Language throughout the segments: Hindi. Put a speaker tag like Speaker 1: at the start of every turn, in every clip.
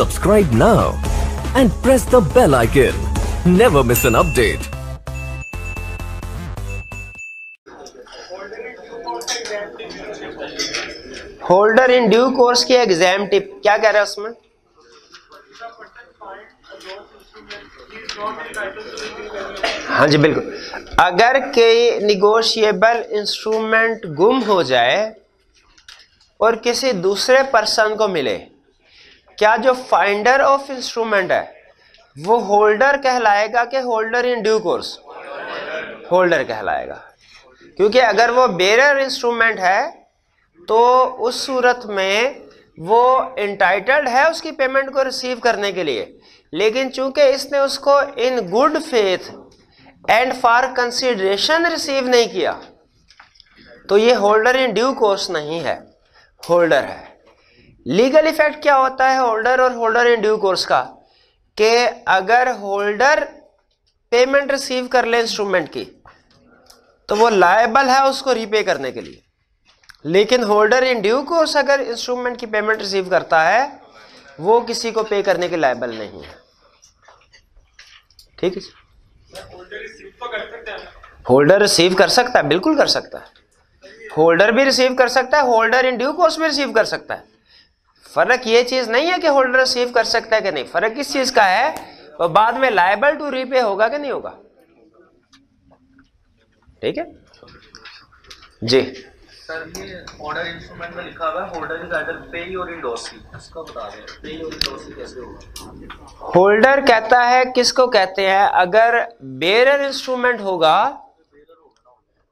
Speaker 1: Subscribe now and press the bell icon. Never miss an update. Holder in due course की एग्जाम टिप क्या कह रहा है उसमें हाँ जी बिल्कुल अगर के निगोशिएबल इंस्ट्रूमेंट गुम हो जाए और किसी दूसरे पर्सन को मिले क्या जो फाइंडर ऑफ इंस्ट्रूमेंट है वो होल्डर कहलाएगा कि holder in due course holder कहलाएगा क्योंकि अगर वो बेरर इंस्ट्रूमेंट है तो उस सूरत में वो इंटाइटल्ड है उसकी पेमेंट को रिसीव करने के लिए लेकिन चूंकि इसने उसको in good faith and for consideration receive नहीं किया तो ये होल्डर इन ड्यू कोर्स नहीं है होल्डर है लीगल इफेक्ट क्या होता है होल्डर और होल्डर इन ड्यू कोर्स का कि अगर होल्डर पेमेंट रिसीव कर ले इंस्ट्रूमेंट की तो वो लायबल है उसको रीपे करने के लिए लेकिन होल्डर इन ड्यू कोर्स अगर इंस्ट्रूमेंट की पेमेंट रिसीव करता है वो किसी को पे करने के लायबल नहीं है ठीक है होल्डर रिसीव कर सकता है बिल्कुल कर सकता है होल्डर भी रिसीव कर सकता है होल्डर इन ड्यू कोर्स भी रिसीव कर सकता है फर्क ये चीज़ नहीं है कि होल्डर रिसीव कर सकता है कि नहीं फर्क किस चीज़ का है और बाद में लाइबल टू रीपे होगा कि नहीं होगा ठीक है जी होल्डर कहता है किसको कहते हैं अगर बेरर इंस्ट्रूमेंट होगा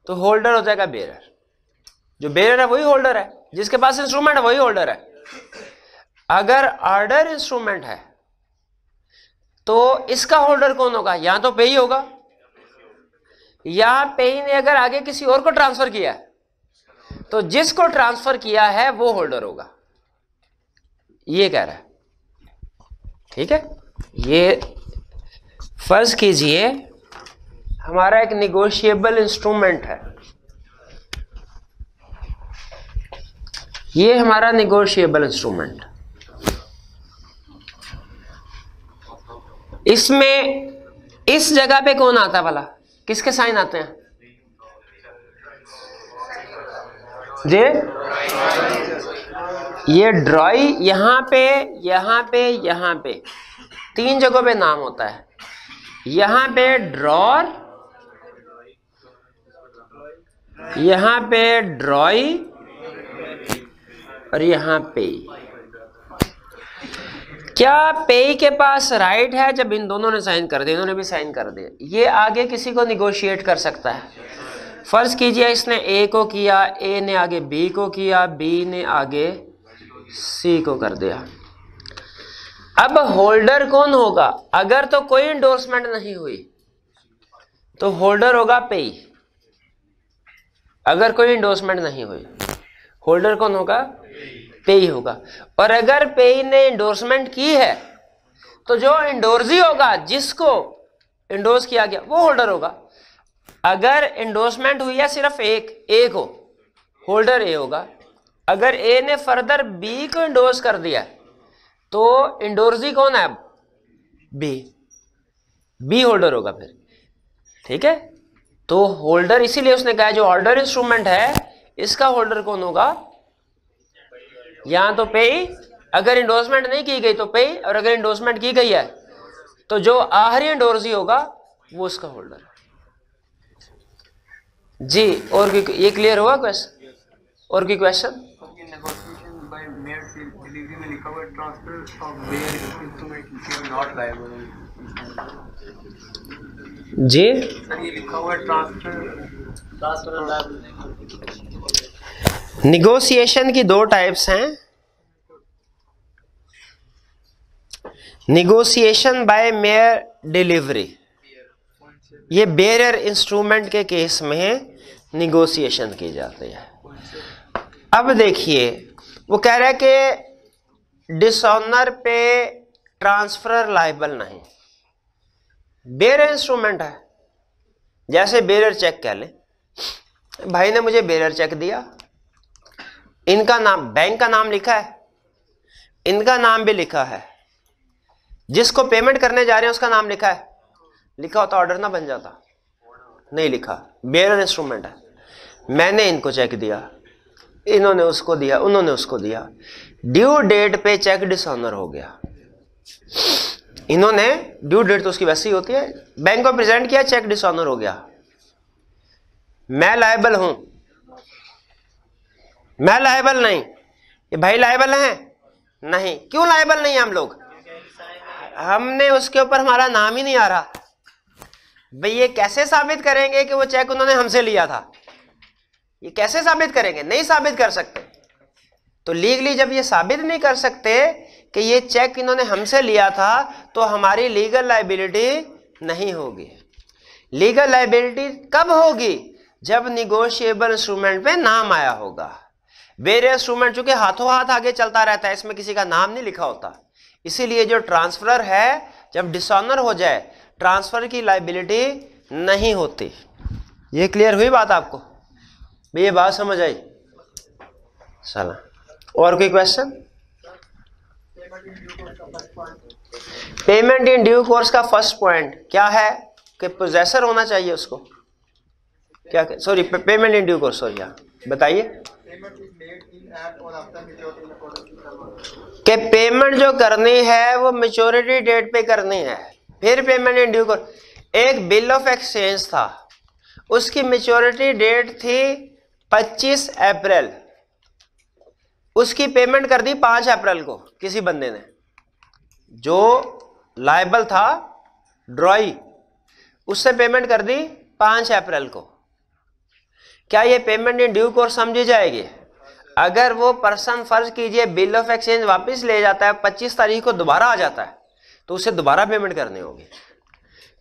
Speaker 1: तो होल्डर हो जाएगा बेरर जो बेरर है वही होल्डर है जिसके पास इंस्ट्रूमेंट है वही होल्डर है अगर ऑर्डर इंस्ट्रूमेंट है तो इसका होल्डर कौन होगा यहां तो पे ही होगा या पे ही ने अगर आगे किसी और को ट्रांसफर किया है तो जिसको ट्रांसफर किया है वो होल्डर होगा ये कह रहा है ठीक है ये फर्ज कीजिए हमारा एक निगोशिएबल इंस्ट्रूमेंट है ये हमारा निगोशिएबल इंस्ट्रूमेंट इसमें इस जगह पे कौन आता वाला किसके साइन आते हैं जे ये ड्रॉई यहां पे यहां पे यहां पे तीन जगहों पे नाम होता है यहां पे ड्रॉर यहां पे ड्रॉई और यहां पे क्या पेई के पास राइट है जब इन दोनों ने साइन कर दिया इन्होंने भी साइन कर दिया ये आगे किसी को निगोशिएट कर सकता है फ़र्ज़ कीजिए इसने ए को किया ए ने आगे बी को किया बी ने आगे सी को कर दिया अब होल्डर कौन होगा अगर तो कोई इंडोर्समेंट नहीं हुई तो होल्डर होगा पेई अगर कोई इंडोर्समेंट नहीं हुई होल्डर कौन होगा पेई होगा और अगर पेई ने इंडोर्समेंट की है तो जो इंडोर्जी होगा जिसको इंडोर्स किया गया वो होल्डर होगा अगर इंडोर्समेंट हुई है सिर्फ एक ए को होल्डर ए होगा अगर ए ने फर्दर बी को इंडोर्स कर दिया तो इंडोर्जी कौन है बी बी होल्डर होगा फिर ठीक है तो होल्डर इसीलिए उसने कहा जो होल्डर इंस्ट्रूमेंट है इसका होल्डर कौन होगा यहां तो पे अगर इंडोर्समेंट नहीं की गई तो पे और अगर इंडोर्समेंट की गई है तो जो आखिरी इंडोर्सी होगा वो उसका होल्डर जी और ये क्लियर हुआ क्वेश्चन और की क्वेश्चन जी निगोसिएशन की दो टाइप्स हैं निगोसिएशन बाय मेयर डिलीवरी ये बेरियर इंस्ट्रूमेंट के केस में निगोसिएशन की जाती है अब देखिए वो कह रहा है कि डिसऑनर पे ट्रांसफर लाइबल नहीं बेरियर इंस्ट्रूमेंट है जैसे बेरियर चेक कह लें भाई ने मुझे बेरियर चेक दिया इनका नाम बैंक का नाम लिखा है इनका नाम भी लिखा है जिसको पेमेंट करने जा रहे हैं उसका नाम लिखा है लिखा होता तो ऑर्डर ना बन जाता नहीं लिखा बेयर इंस्ट्रूमेंट है मैंने इनको चेक दिया इन्होंने उसको दिया उन्होंने उसको दिया ड्यू डेट पे चेक डिसऑनर हो गया इन्होंने ड्यू डेट तो उसकी वैसे ही होती है बैंक को प्रेजेंट किया चेक डिसऑनर हो गया मैं लाइबल हूं मैं लाइबल नहीं ये भाई लाइबल हैं नहीं क्यों लाइबल नहीं हम लोग हमने उसके ऊपर हमारा नाम ही नहीं आ रहा भाई ये कैसे साबित करेंगे कि वो चेक उन्होंने हमसे लिया था ये कैसे साबित करेंगे नहीं साबित कर सकते तो लीगली जब ये साबित नहीं कर सकते कि ये चेक इन्होंने हमसे लिया था तो हमारी लीगल लाइबिलिटी नहीं होगी लीगल लाइबिलिटी कब होगी जब निगोशिएबल इंस्ट्रूमेंट पे नाम आया होगा वेरियस इंस्ट्रूमेंट चूंकि हाथों हाथ आगे चलता रहता है इसमें किसी का नाम नहीं लिखा होता इसीलिए जो ट्रांसफर है जब डिसऑनर हो जाए ट्रांसफर की लाइबिलिटी नहीं होती ये क्लियर हुई बात आपको भाई ये बात समझ आई सला और कोई question payment in due course का फर्स्ट पॉइंट क्या है कि प्रोजेसर होना चाहिए उसको क्या sorry payment in due course sorry हाँ बताइए कि पेमेंट जो करनी है वो मेचोरिटी डेट पे करनी है फिर पेमेंट इन ड्यू कर एक बिल ऑफ एक्सचेंज था उसकी मेचोरिटी डेट थी 25 अप्रैल उसकी पेमेंट कर दी 5 अप्रैल को किसी बंदे ने जो लाइबल था ड्रॉई उससे पेमेंट कर दी 5 अप्रैल को क्या ये पेमेंट इन ड्यू कोर्स समझी जाएगी अगर वो पर्सन फर्ज कीजिए बिल ऑफ एक्सचेंज वापस ले जाता है पच्चीस तारीख को दोबारा आ जाता है तो उसे दोबारा पेमेंट करने होगी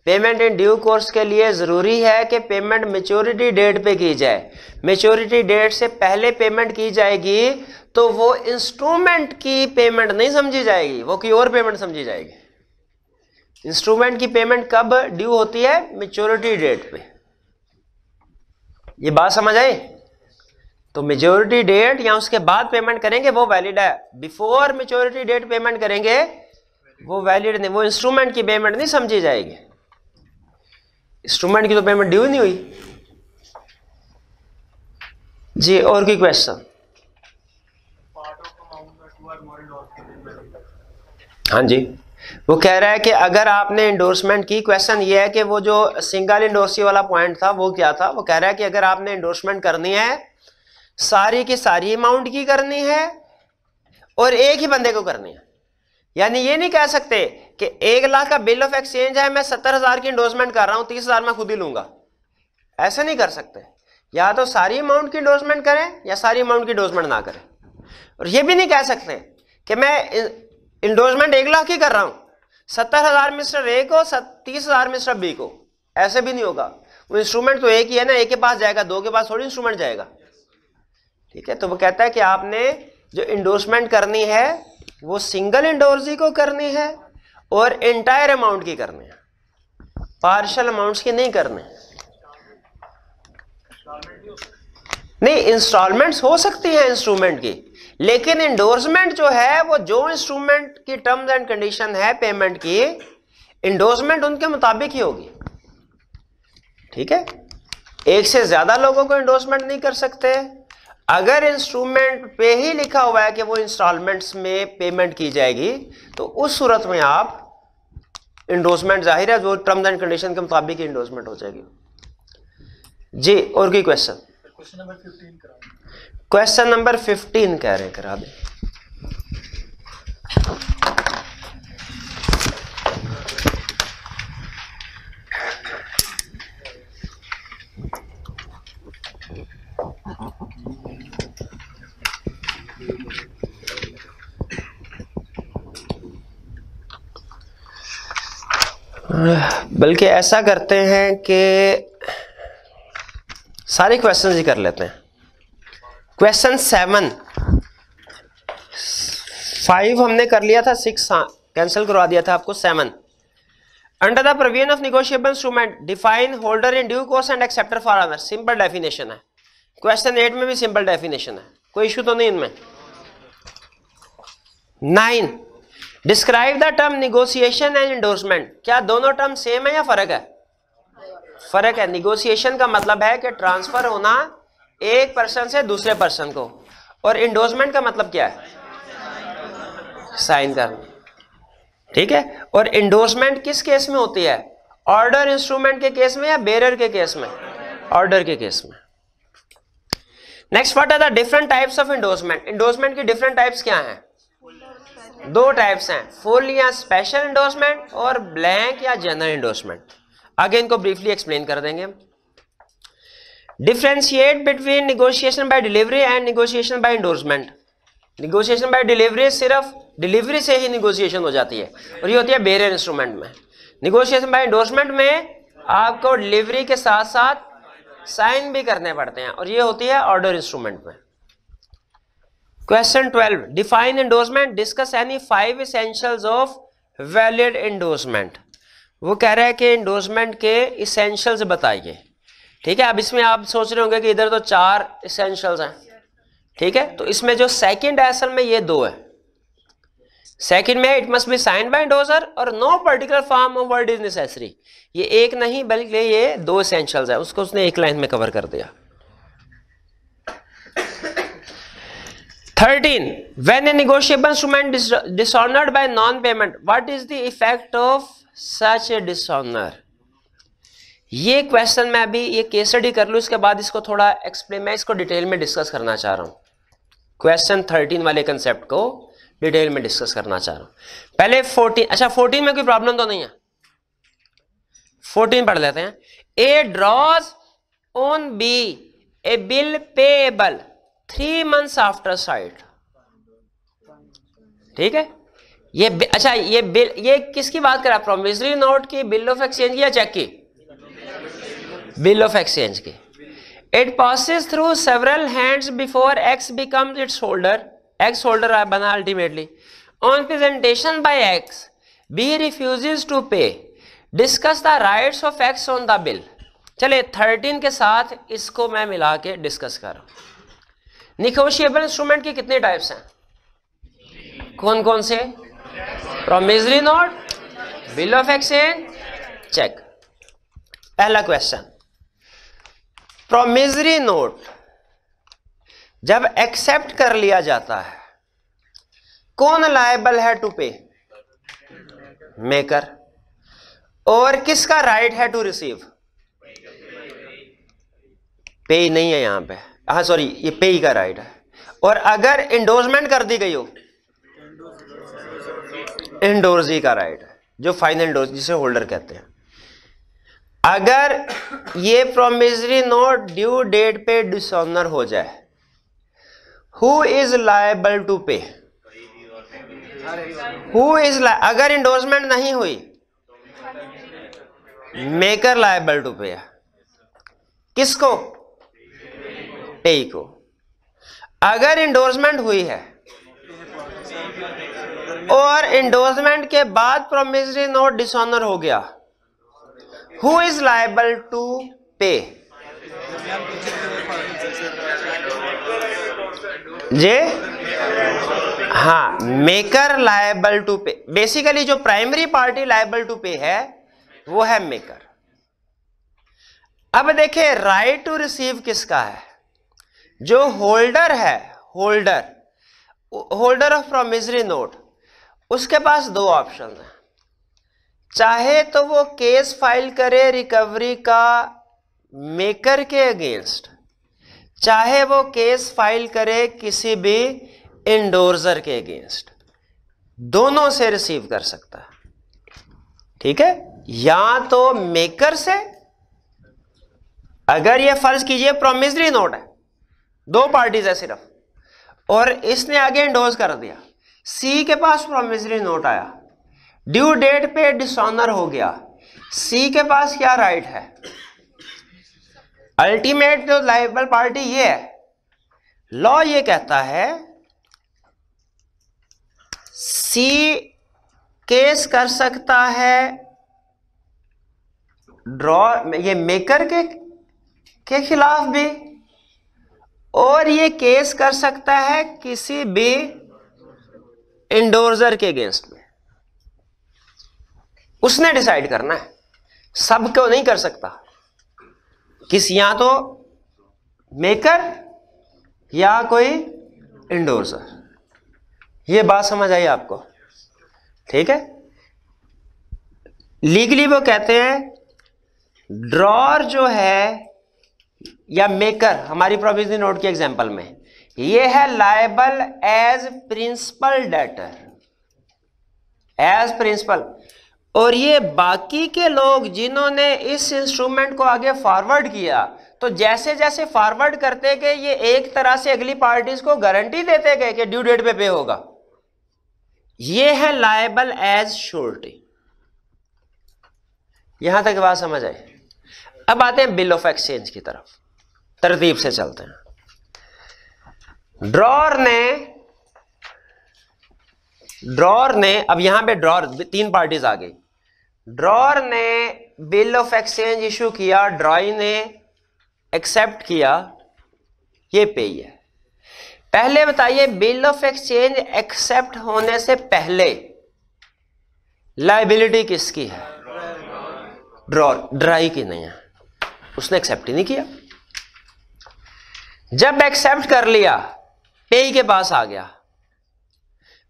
Speaker 1: पेमेंट इन ड्यू कोर्स के लिए ज़रूरी है कि पेमेंट मेच्योरिटी डेट पे की जाए मेच्योरिटी डेट से पहले पेमेंट की जाएगी तो वो इंस्ट्रूमेंट की पेमेंट नहीं समझी जाएगी वो की और पेमेंट समझी जाएगी इंस्ट्रूमेंट की पेमेंट कब ड्यू होती है मेच्योरिटी डेट पे ये बात समझ आई तो मेजोरिटी डेट या उसके बाद पेमेंट करेंगे वो वैलिड है बिफोर मेजोरिटी डेट पेमेंट करेंगे वो वैलिड नहीं वो इंस्ट्रूमेंट की पेमेंट नहीं समझी जाएगी इंस्ट्रूमेंट की तो पेमेंट ड्यू नहीं हुई जी और कोई क्वेश्चन हाँ जी वो कह रहा है कि अगर आपने इंडोर्समेंट की क्वेश्चन ये है कि वो जो सिंगल इंडोर्सी वाला पॉइंट था वो क्या था वो कह रहा है कि अगर आपने इंडोर्समेंट करनी है सारी की सारी अमाउंट की करनी है और एक ही बंदे को करनी है यानी ये नहीं कह सकते कि एक लाख का बिल ऑफ एक्सचेंज है मैं सत्तर हजार की इंडोसमेंट कर रहा हूं तीस हजार मैं खुद ही लूंगा ऐसा नहीं कर सकते या तो सारी अमाउंट की इंडोसमेंट करें या सारी अमाउंट की इंडोसमेंट ना करें और ये भी नहीं कह सकते कि मैं इंडोसमेंट एक लाख की कर रहा हूं सत्तर हजार मिस्टर ए को तीस हजार मिस्टर बी को ऐसे भी नहीं होगा वो इंस्ट्रूमेंट तो एक ही है ना एक के पास जाएगा दो के पास थोड़ी इंस्ट्रूमेंट जाएगा ठीक है तो वो कहता है कि आपने जो इंडोर्समेंट करनी है वो सिंगल इंडोर्सी को करनी है और इंटायर अमाउंट की करनी है पार्शल अमाउंट्स की नहीं करने नहीं इंस्टॉलमेंट्स हो सकती है इंस्ट्रूमेंट की लेकिन इंडोर्समेंट जो है वो जो इंस्ट्रूमेंट की टर्म्स एंड कंडीशन है पेमेंट की इंडोर्समेंट उनके मुताबिक ही होगी ठीक है एक से ज्यादा लोगों को इंडोर्समेंट नहीं कर सकते अगर इंस्ट्रूमेंट पे ही लिखा हुआ है कि वो इंस्टॉलमेंट्स में पेमेंट की जाएगी तो उस सूरत में आप इंडोसमेंट जाहिर है जो टर्म्स एंड कंडीशन के मुताबिक इंडोसमेंट हो जाएगी जी और की क्वेश्चन क्वेश्चन नंबर फिफ्टीन कह रहे हैं करा दें बल्कि ऐसा करते हैं कि सारे क्वेश्चन ही कर लेते हैं क्वेश्चन सेवन फाइव हमने कर लिया था सिक्स कैंसिल हाँ, करवा दिया था आपको seven under the provision of negotiable instrument define holder in due course and acceptor for our simple definition है क्वेश्चन एट में भी सिंपल डेफिनेशन है कोई इशू तो नहीं इनमें nine describe the term negotiation and endorsement क्या दोनों टर्म सेम है या फर्क है फर्क है निगोसिएशन का मतलब है कि ट्रांसफर होना एक पर्सन से दूसरे पर्सन को और इंडोर्समेंट का मतलब क्या है साइन करना ठीक है और इंडोर्समेंट किस केस में होती है ऑर्डर इंस्ट्रूमेंट के केस में या बेरर के केस में ऑर्डर के केस में next what are the different types of endorsement endorsement की डिफरेंट टाइप्स क्या हैं दो टाइप्स हैं फुल या स्पेशल इंडोर्समेंट और ब्लैंक या जनरल इंडोर्समेंट आगे इनको ब्रीफली एक्सप्लेन कर देंगे differentiate between negotiation by delivery and negotiation by endorsement negotiation by delivery सिर्फ डिलीवरी से ही निगोशिएशन हो जाती है और ये होती है बेरियर इंस्ट्रूमेंट में निगोशिएशन बाय इंडोर्समेंट में आपको डिलीवरी के साथ साथ साइन भी करने पड़ते हैं और ये होती है ऑर्डर इंस्ट्रूमेंट में question twelve define endorsement discuss any five essential of valid endorsement वो कह रहा है कि इंडोर्समेंट के इसेंशियल्स बताइए ठीक है अब इसमें आप सोच रहे होंगे कि इधर तो चार इसेंशियल्स हैं ठीक है तो इसमें जो सेकंड है असल में ये दो है सेकंड में it must be sign by endorser और no particular form of word is necessary ये एक नहीं बल्कि ये दो इसेंशियल्स है उसको उसने एक लाइन में कवर कर दिया thirteen when a negotiable instrument dishonoured by non payment what is the effect of such a dishonour ये क्वेश्चन मैं अभी ये केस स्टडी कर लूँ इसके बाद इसको थोड़ा एक्सप्लेन मैं इसको डिटेल में डिस्कस करना चाह रहा हूँ क्वेश्चन थर्टीन वाले कंसेप्ट को डिटेल में डिस्कस करना चाह रहा हूँ पहले फोर्टीन अच्छा फोर्टीन में कोई प्रॉब्लम तो नहीं है फोर्टीन पढ़ लेते हैं A draws on B a bill payable three months after sight ठीक है ये अच्छा ये बिल ये किसकी बात करा प्रोमिसरी नोट की बिल ऑफ एक्सचेंज या चेक की बिल ऑफ एक्सचेंज की it passes through several hands before X becomes its holder X holder बना ultimately on presentation by X B refuse to pay discuss the rights of X on the bill चले थर्टीन के साथ इसको मैं मिला के डिस्कस कर रहा हूं निकोशियबल इंस्ट्रूमेंट के कितने टाइप्स हैं कौन कौन से promissory note bill of exchange cheque पहला क्वेश्चन प्रोमिजरी नोट जब एक्सेप्ट कर लिया जाता है कौन लायबल है टू पे मेकर और किसका राइट है टू रिसीव पे नहीं है यहां पे हाँ सॉरी ये पे का राइट है और अगर इंडोर्समेंट कर दी गई हो इंडोर्जी का राइट है जो फाइनल डोज जिसे होल्डर कहते हैं अगर ये प्रोमिजरी नोट ड्यू डेट पे डिसऑनर हो जाए who is liable to pay who is अगर इंडोर्समेंट नहीं हुई मेकर लाइबल टू पे किसको ए को अगर इंडोर्समेंट हुई है और इंडोर्समेंट के बाद प्रोमिसरी नोट डिसऑनर हो गया who is liable to pay जे हाँ maker liable to pay basically जो primary party liable to pay है वो है मेकर अब देखे राइट टू रिसीव किसका है जो होल्डर है holder holder of promissory note उसके पास दो ऑप्शन हैं चाहे तो वो केस फाइल करे रिकवरी का मेकर के अगेंस्ट चाहे वो केस फाइल करे किसी भी इंडोर्जर के अगेंस्ट दोनों से रिसीव कर सकता है ठीक है या तो मेकर से अगर ये फर्ज कीजिए प्रोमिजरी नोट है दो पार्टीज है सिर्फ और इसने आगे इंडोज कर दिया सी के पास प्रोमिसरी नोट आया ड्यू डेट पे डिसऑनर हो गया सी के पास क्या राइट है अल्टीमेट जो लाइबल पार्टी ये है लॉ ये कहता है सी केस कर सकता है ड्रॉ ये मेकर के के खिलाफ भी और ये केस कर सकता है किसी भी इंडोर्जर के अगेंस्ट में उसने डिसाइड करना है सबको नहीं कर सकता किस या तो मेकर या कोई इंडोर्सर ये बात समझ आई आपको ठीक है लीगली वो कहते हैं ड्रॉर जो है या मेकर हमारी प्रोविजनल नोट के एग्जाम्पल में ये है liable as principal debtor as principal और ये बाकी के लोग जिन्होंने इस इंस्ट्रूमेंट को आगे फॉरवर्ड किया तो जैसे जैसे फॉरवर्ड करते गए ये एक तरह से अगली पार्टीज को गारंटी देते गए कि ड्यू डेट पे पे होगा ये है लाइबल एज श्योरिटी यहां तक बात समझ आई अब आते हैं बिल ऑफ एक्सचेंज की तरफ तरतीब से चलते हैं ड्रॉर ने ड्रॉर ने अब यहां पे ड्रॉर तीन पार्टीज आ गई ड्रॉर ने बिल ऑफ एक्सचेंज इशू किया ड्रॉई ने एक्सेप्ट किया ये पे ही है पहले बताइए बिल ऑफ एक्सचेंज एक्सेप्ट होने से पहले लाइबिलिटी किसकी है ड्रॉर ड्राई की नहीं है उसने एक्सेप्ट ही नहीं किया जब एक्सेप्ट कर लिया पेई के पास आ गया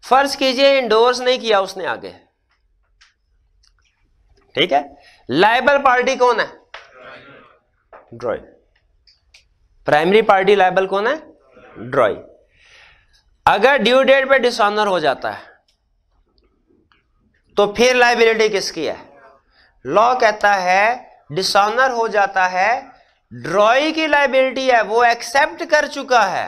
Speaker 1: फर्ज कीजिए इंडोर्स नहीं किया उसने आगे ठीक है लाइबल पार्टी कौन है ड्रॉय प्राइमरी पार्टी लाइबल कौन है ड्रॉय अगर ड्यू डेट पे डिसऑनर हो जाता है तो फिर लाइबिलिटी किसकी है लॉ कहता है डिसऑनर हो जाता है ड्रॉई की लाइबिलिटी है वो एक्सेप्ट कर चुका है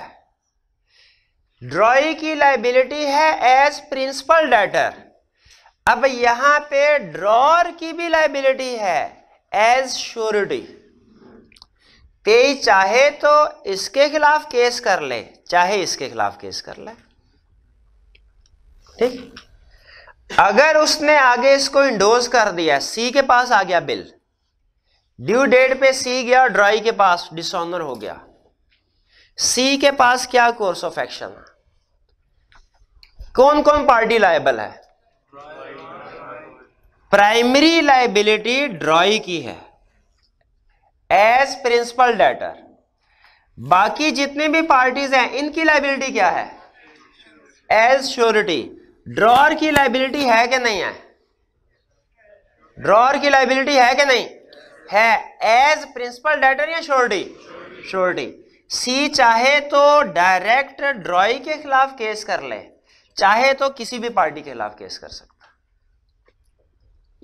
Speaker 1: ड्रॉई की लाइबिलिटी है एज प्रिंसिपल डेटर अब यहां पे ड्रॉर की भी लाइबिलिटी है एज श्योरिटी पे चाहे तो इसके खिलाफ केस कर ले चाहे इसके खिलाफ केस कर ले ठीक अगर उसने आगे इसको इंडोज कर दिया सी के पास आ गया बिल ड्यू डेट पे सी गया ड्राई के पास डिसऑनर हो गया सी के पास क्या कोर्स ऑफ एक्शन कौन कौन पार्टी लाइबल है प्राइमरी लाइबिलिटी ड्रॉई की है एज प्रिंसिपल डेटर बाकी जितने भी पार्टीज हैं इनकी लाइबिलिटी क्या है एज श्योरिटी ड्रॉर की लाइबिलिटी है कि नहीं है ड्रॉर की लाइबिलिटी है कि नहीं है एज प्रिंसिपल डेटर या श्योरिटी श्योरिटी सी चाहे तो डायरेक्ट ड्रॉई के खिलाफ केस कर ले चाहे तो किसी भी पार्टी के खिलाफ केस कर सकता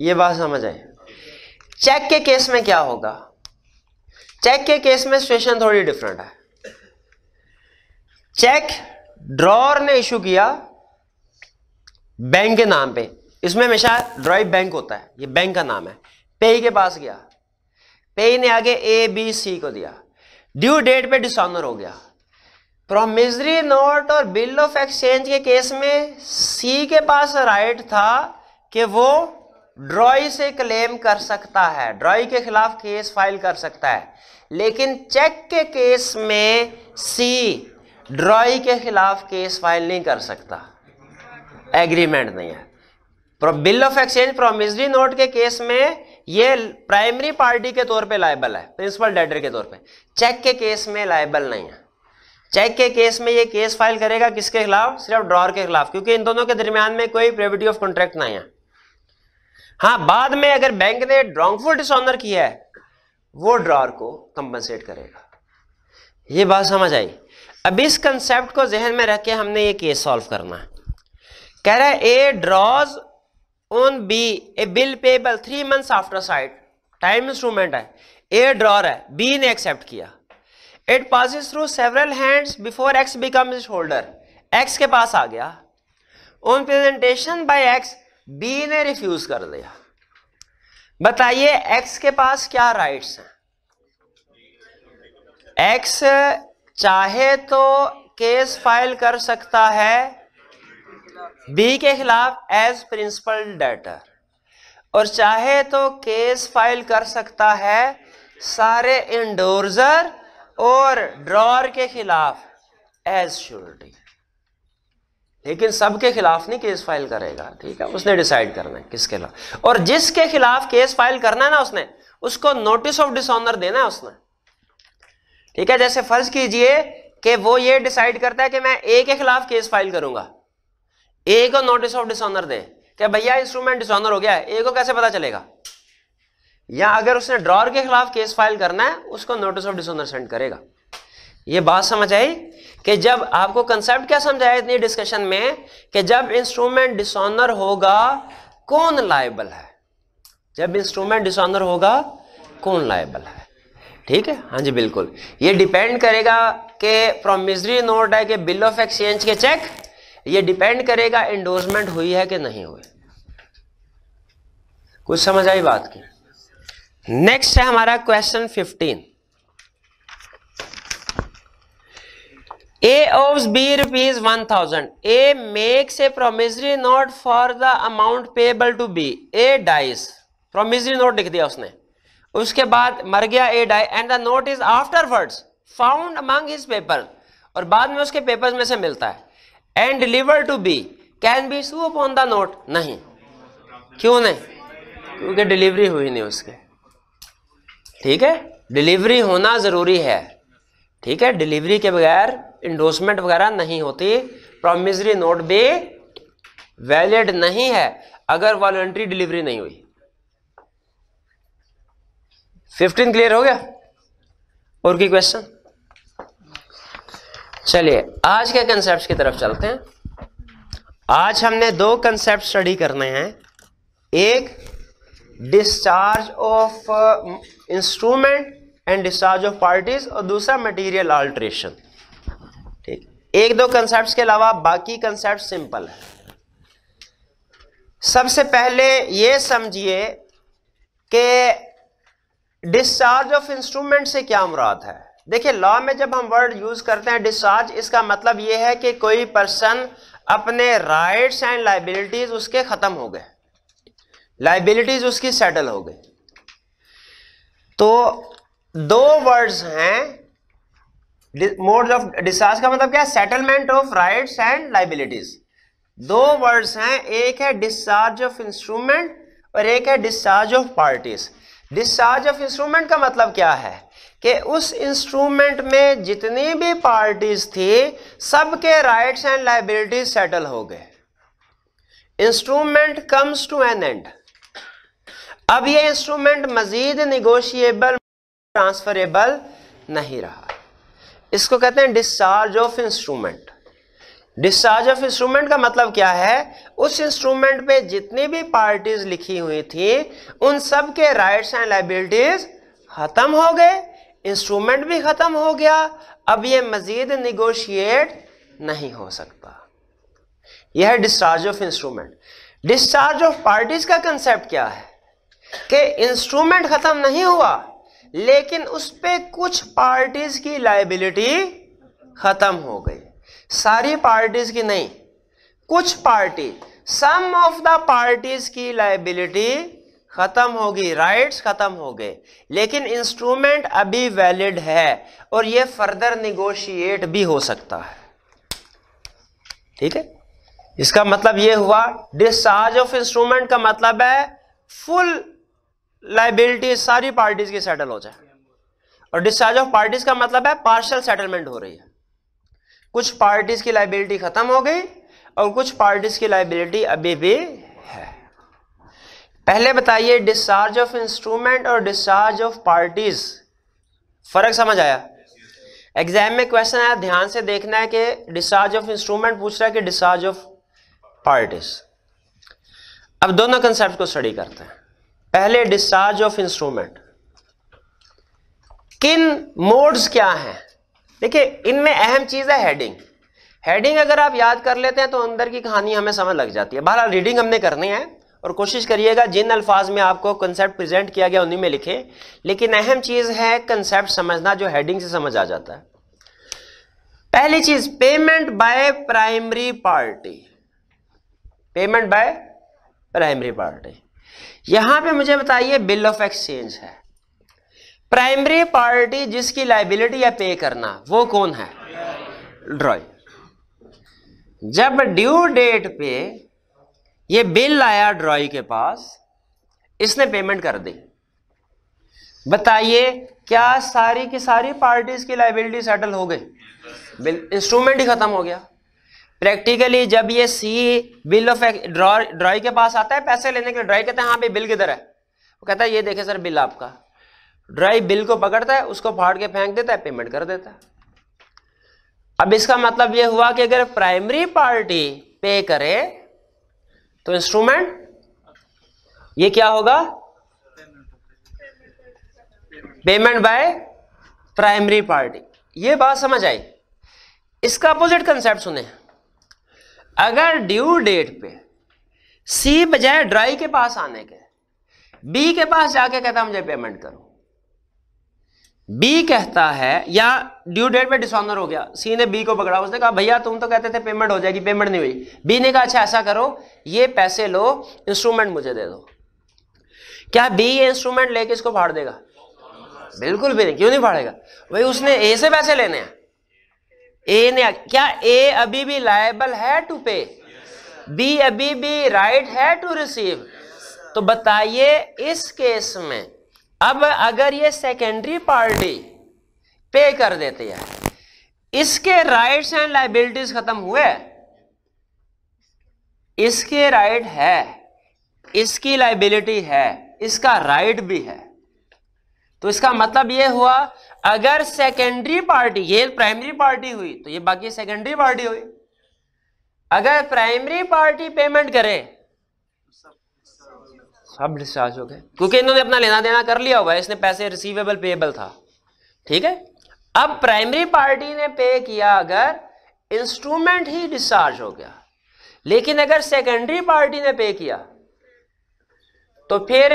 Speaker 1: ये बात समझ आए चेक के केस में क्या होगा चेक के केस में सिचुएशन थोड़ी डिफरेंट है चेक ड्रॉर ने इशू किया बैंक के नाम पे इसमें हमेशा ड्राइव बैंक होता है ये बैंक का नाम है पे के पास गया पे ने आगे ए बी सी को दिया ड्यू डेट पे डिसऑनर हो गया प्रोमिजरी नोट और बिल ऑफ एक्सचेंज के केस में सी के पास राइट था कि वो ड्रॉई से क्लेम कर सकता है ड्रॉई के खिलाफ केस फाइल कर सकता है लेकिन चेक के केस में सी ड्रॉई के खिलाफ केस फाइल नहीं कर सकता एग्रीमेंट नहीं है bill of exchange promissory note के केस में ये प्राइमरी पार्टी के तौर पे लाइबल है प्रिंसिपल डेटर के तौर पे चेक के केस में लाइबल नहीं है चेक के केस में ये केस फाइल करेगा किसके खिलाफ सिर्फ ड्रॉर के खिलाफ क्योंकि इन दोनों के दरमियान में कोई प्रेविटी ऑफ कॉन्ट्रैक्ट नहीं है हाँ बाद में अगर बैंक ने ड्रॉन्गफुल डिसऑनर किया है वो ड्रॉर को कंपनसेट करेगा ये बात समझ आई अब इस कंसेप्ट को जहन में रख के हमने ये केस सॉल्व करना है कह रहा है A draws on B a bill payable three months after sight time instrument है ए ड्रॉर है बी ने एक्सेप्ट किया it passes through several hands before X become is holder X के पास आ गया on presentation by X B ने रिफ्यूज कर दिया बताइए एक्स के पास क्या राइट्स हैं एक्स चाहे तो केस फाइल कर सकता है बी के खिलाफ एज प्रिंसिपल डेटर और चाहे तो केस फाइल कर सकता है सारे इंडोर्जर और ड्रॉर के खिलाफ एज श्योरिटी लेकिन सबके खिलाफ नहीं केस फाइल करेगा ठीक है उसने डिसाइड करना है किसके खिलाफ और जिसके खिलाफ केस फाइल करना है ना उसने उसको नोटिस ऑफ डिसऑनर देना है उसने ठीक है जैसे फर्ज कीजिए कि वो ये डिसाइड करता है कि मैं ए के खिलाफ केस फाइल करूंगा ए को नोटिस ऑफ डिसऑनर दे क्या भैया इंस्ट्रूमेंट डिसऑनर हो गया ए को कैसे पता चलेगा या अगर उसने ड्रॉर के खिलाफ केस फाइल करना है उसको नोटिस ऑफ डिसऑनर सेंड करेगा ये बात समझ आई कि जब आपको कंसेप्ट क्या समझाया इतनी डिस्कशन में कि जब इंस्ट्रूमेंट डिसऑनर होगा कौन लाइबल है जब इंस्ट्रूमेंट डिसऑनर होगा कौन लाइबल है ठीक है हाँ जी बिल्कुल ये डिपेंड करेगा कि प्रोमिजरी नोट है कि बिल ऑफ एक्सचेंज के चेक ये डिपेंड करेगा एंडोर्समेंट हुई है कि नहीं हुई कुछ समझ आई बात की नेक्स्ट है हमारा question 15 A of B rupees one thousand A makes a promissory note for the amount payable to B A dies promissory note लिख दिया उसने उसके बाद मर गया A die and the note is afterwards found among his paper और बाद में उसके पेपर्स में से मिलता है and deliver to B can be sue upon the note नहीं क्यों नहीं क्योंकि डिलीवरी हुई नहीं उसके ठीक है डिलीवरी होना ज़रूरी है ठीक है डिलीवरी के बगैर इंडोसमेंट वगैरह नहीं होती प्रोमिजरी नोट भी वैलिड नहीं है अगर वॉलंटरी डिलीवरी नहीं हुई फिफ्टीन क्लियर हो गया और की क्वेश्चन चलिए आज के कंसेप्ट की तरफ चलते हैं आज हमने दो कंसेप्ट स्टडी करने हैं एक discharge of instrument and discharge of parties और दूसरा मटेरियल ऑल्ट्रेशन ठीक एक दो कंसेप्ट के अलावा बाकी कंसेप्ट सिंपल है सबसे पहले ये समझिए कि डिस्चार्ज ऑफ इंस्ट्रूमेंट से क्या मुराद है देखिए लॉ में जब हम वर्ड यूज करते हैं डिस्चार्ज इसका मतलब यह है कि कोई पर्सन अपने राइट्स एंड लाइबिलिटीज उसके खत्म हो गए लाइबिलिटीज उसकी सेटल हो गई तो दो वर्ड्स हैं मोड ऑफ डिस्चार्ज का मतलब क्या है settlement of rights and liabilities दो वर्ड्स हैं एक है डिस्चार्ज ऑफ इंस्ट्रूमेंट और एक है discharge of parties discharge of instrument का मतलब क्या है कि उस इंस्ट्रूमेंट में जितनी भी पार्टीज थी सबके राइट्स एंड लाइबिलिटीज सेटल हो गए instrument comes to an end अब ये इंस्ट्रूमेंट मजीद निगोशिएबल ट्रांसफरेबल नहीं रहा इसको कहते हैं discharge of instrument discharge of instrument का मतलब क्या है उस इंस्ट्रूमेंट पे जितनी भी पार्टीज लिखी हुई थी उन सब के राइट्स एंड लाइबिलिटीज खत्म हो गए इंस्ट्रूमेंट भी खत्म हो गया अब ये मजीद निगोशिएट नहीं हो सकता यह है discharge of instrument discharge of parties का कंसेप्ट क्या है कि इंस्ट्रूमेंट खत्म नहीं हुआ लेकिन उस पर कुछ पार्टीज की लाइबिलिटी खत्म हो गई सारी पार्टीज की नहीं कुछ party some of the parties की लाइबिलिटी खत्म होगी राइट्स खत्म हो गए लेकिन इंस्ट्रूमेंट अभी वैलिड है और ये फर्दर निगोशिएट भी हो सकता है ठीक है इसका मतलब ये हुआ डिस्चार्ज ऑफ इंस्ट्रूमेंट का मतलब है फुल लाइबिलिटी सारी पार्टीज की सेटल हो जाए और डिस्चार्ज ऑफ पार्टीज का मतलब है पार्शल सेटलमेंट हो रही है कुछ पार्टीज की लाइबिलिटी खत्म हो गई और कुछ पार्टीज की लाइबिलिटी अभी भी है पहले बताइए डिस्चार्ज ऑफ इंस्ट्रूमेंट और डिस्चार्ज ऑफ पार्टीज फर्क समझ आया एग्जाम में क्वेश्चन आया ध्यान से देखना है कि डिस्चार्ज ऑफ इंस्ट्रूमेंट पूछ रहा है कि डिस्चार्ज ऑफ पार्टीज अब दोनों कंसेप्ट को स्टडी करते हैं पहले डिस्चार्ज ऑफ इंस्ट्रूमेंट किन मोड्स क्या हैं देखिए इनमें अहम चीज़ है हेडिंग हेडिंग अगर आप याद कर लेते हैं तो अंदर की कहानी हमें समझ लग जाती है बहरहाल रीडिंग हमने करनी है और कोशिश करिएगा जिन अल्फाज में आपको कंसेप्ट प्रेजेंट किया गया उन्हीं में लिखें लेकिन अहम चीज़ है कंसेप्ट समझना जो हेडिंग से समझ आ जाता है पहली चीज़ payment by primary party payment by primary party यहां पे मुझे बताइए बिल ऑफ एक्सचेंज है प्राइमरी पार्टी जिसकी लाइबिलिटी या पे करना वो कौन है ड्रॉय जब ड्यू डेट पे ये बिल आया ड्रॉय के पास इसने पेमेंट कर दी बताइए क्या सारी की सारी पार्टीज की लाइबिलिटी सेटल हो गई बिल इंस्ट्रूमेंट ही खत्म हो गया प्रैक्टिकली जब ये सी बिल ऑफ ड्रॉ ड्रॉय के पास आता है पैसे लेने के लिए ड्रॉय कहते हैं हाँ भाई बिल किधर है वो कहता है ये देखे सर बिल आपका ड्राइव बिल को पकड़ता है उसको फाड़ के फेंक देता है पेमेंट कर देता है अब इसका मतलब यह हुआ कि अगर प्राइमरी पार्टी पे करे तो इंस्ट्रूमेंट ये क्या होगा पेमेंट बाय प्राइमरी पार्टी ये बात समझ आई इसका अपोजिट कंसेप्ट सुने अगर ड्यू डेट पे सी बजाय ड्राई के पास आने के बी के पास जाके कहता मुझे पेमेंट करो बी कहता है या ड्यू डेट पे डिसऑनर हो गया सी ने बी को पकड़ा उसने कहा भैया तुम तो कहते थे पेमेंट हो जाएगी पेमेंट नहीं हुई बी ने कहा अच्छा ऐसा करो ये पैसे लो इंस्ट्रूमेंट मुझे दे दो क्या बी ये इंस्ट्रूमेंट लेके इसको फाड़ देगा बिल्कुल भी नहीं क्यों नहीं फाड़ेगा भाई उसने ए से पैसे लेने हैं ए ने क्या ए अभी भी लाइबल है टू पे बी अभी भी राइट है टू रिसीव तो बताइए इस केस में अब अगर ये सेकेंडरी पार्टी पे कर देती है इसके राइट्स एंड लाइबिलिटीज खत्म हुए इसके राइट है इसकी लाइबिलिटी है इसका राइट भी है तो इसका मतलब यह हुआ अगर सेकेंडरी पार्टी ये प्राइमरी पार्टी हुई तो ये बाकी सेकेंडरी पार्टी हुई अगर प्राइमरी पार्टी पेमेंट करे सब डिस्चार्ज हो गए क्योंकि इन्होंने अपना लेना देना कर लिया हुआ है इसने पैसे रिसीवेबल पेएबल था ठीक है अब प्राइमरी पार्टी ने पे किया अगर इंस्ट्रूमेंट ही डिस्चार्ज हो गया लेकिन अगर सेकेंडरी पार्टी ने पे किया तो फिर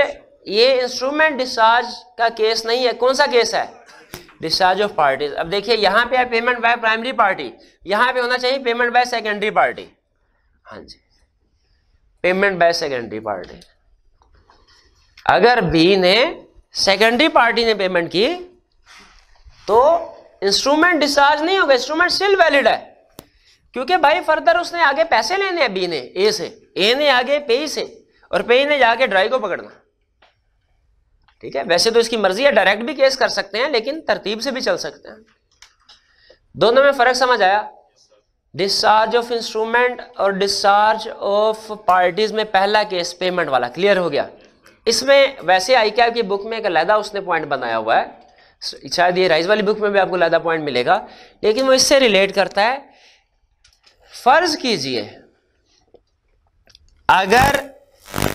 Speaker 1: ये इंस्ट्रूमेंट डिस्चार्ज का केस नहीं है कौन सा केस है डिस्चार्ज ऑफ पार्टीज अब देखिए यहां पे है पेमेंट बाय प्राइमरी पार्टी यहां पे होना चाहिए पेमेंट बाय सेकेंडरी पार्टी हाँ जी पेमेंट बाय सेकेंडरी पार्टी अगर बी ने सेकेंडरी पार्टी ने पेमेंट की तो इंस्ट्रूमेंट डिस्चार्ज नहीं होगा इंस्ट्रूमेंट स्टिल वैलिड है क्योंकि भाई फर्दर उसने आगे पैसे लेने हैं बी ने ए से ए ने आगे पेई से और पेई ने जाके ड्राई को पकड़ना ठीक है वैसे तो इसकी मर्जी है डायरेक्ट भी केस कर सकते हैं लेकिन तरतीब से भी चल सकते हैं दोनों में फर्क समझ आया डिस्चार्ज ऑफ इंस्ट्रूमेंट और डिस्चार्ज ऑफ पार्टीज में पहला केस पेमेंट वाला क्लियर हो गया इसमें वैसे आई क्या की बुक में एक अलहदा उसने पॉइंट बनाया हुआ है शायद ये राइस वाली बुक में भी आपको अलहदा पॉइंट मिलेगा लेकिन वो इससे रिलेट करता है फ़र्ज़ कीजिए अगर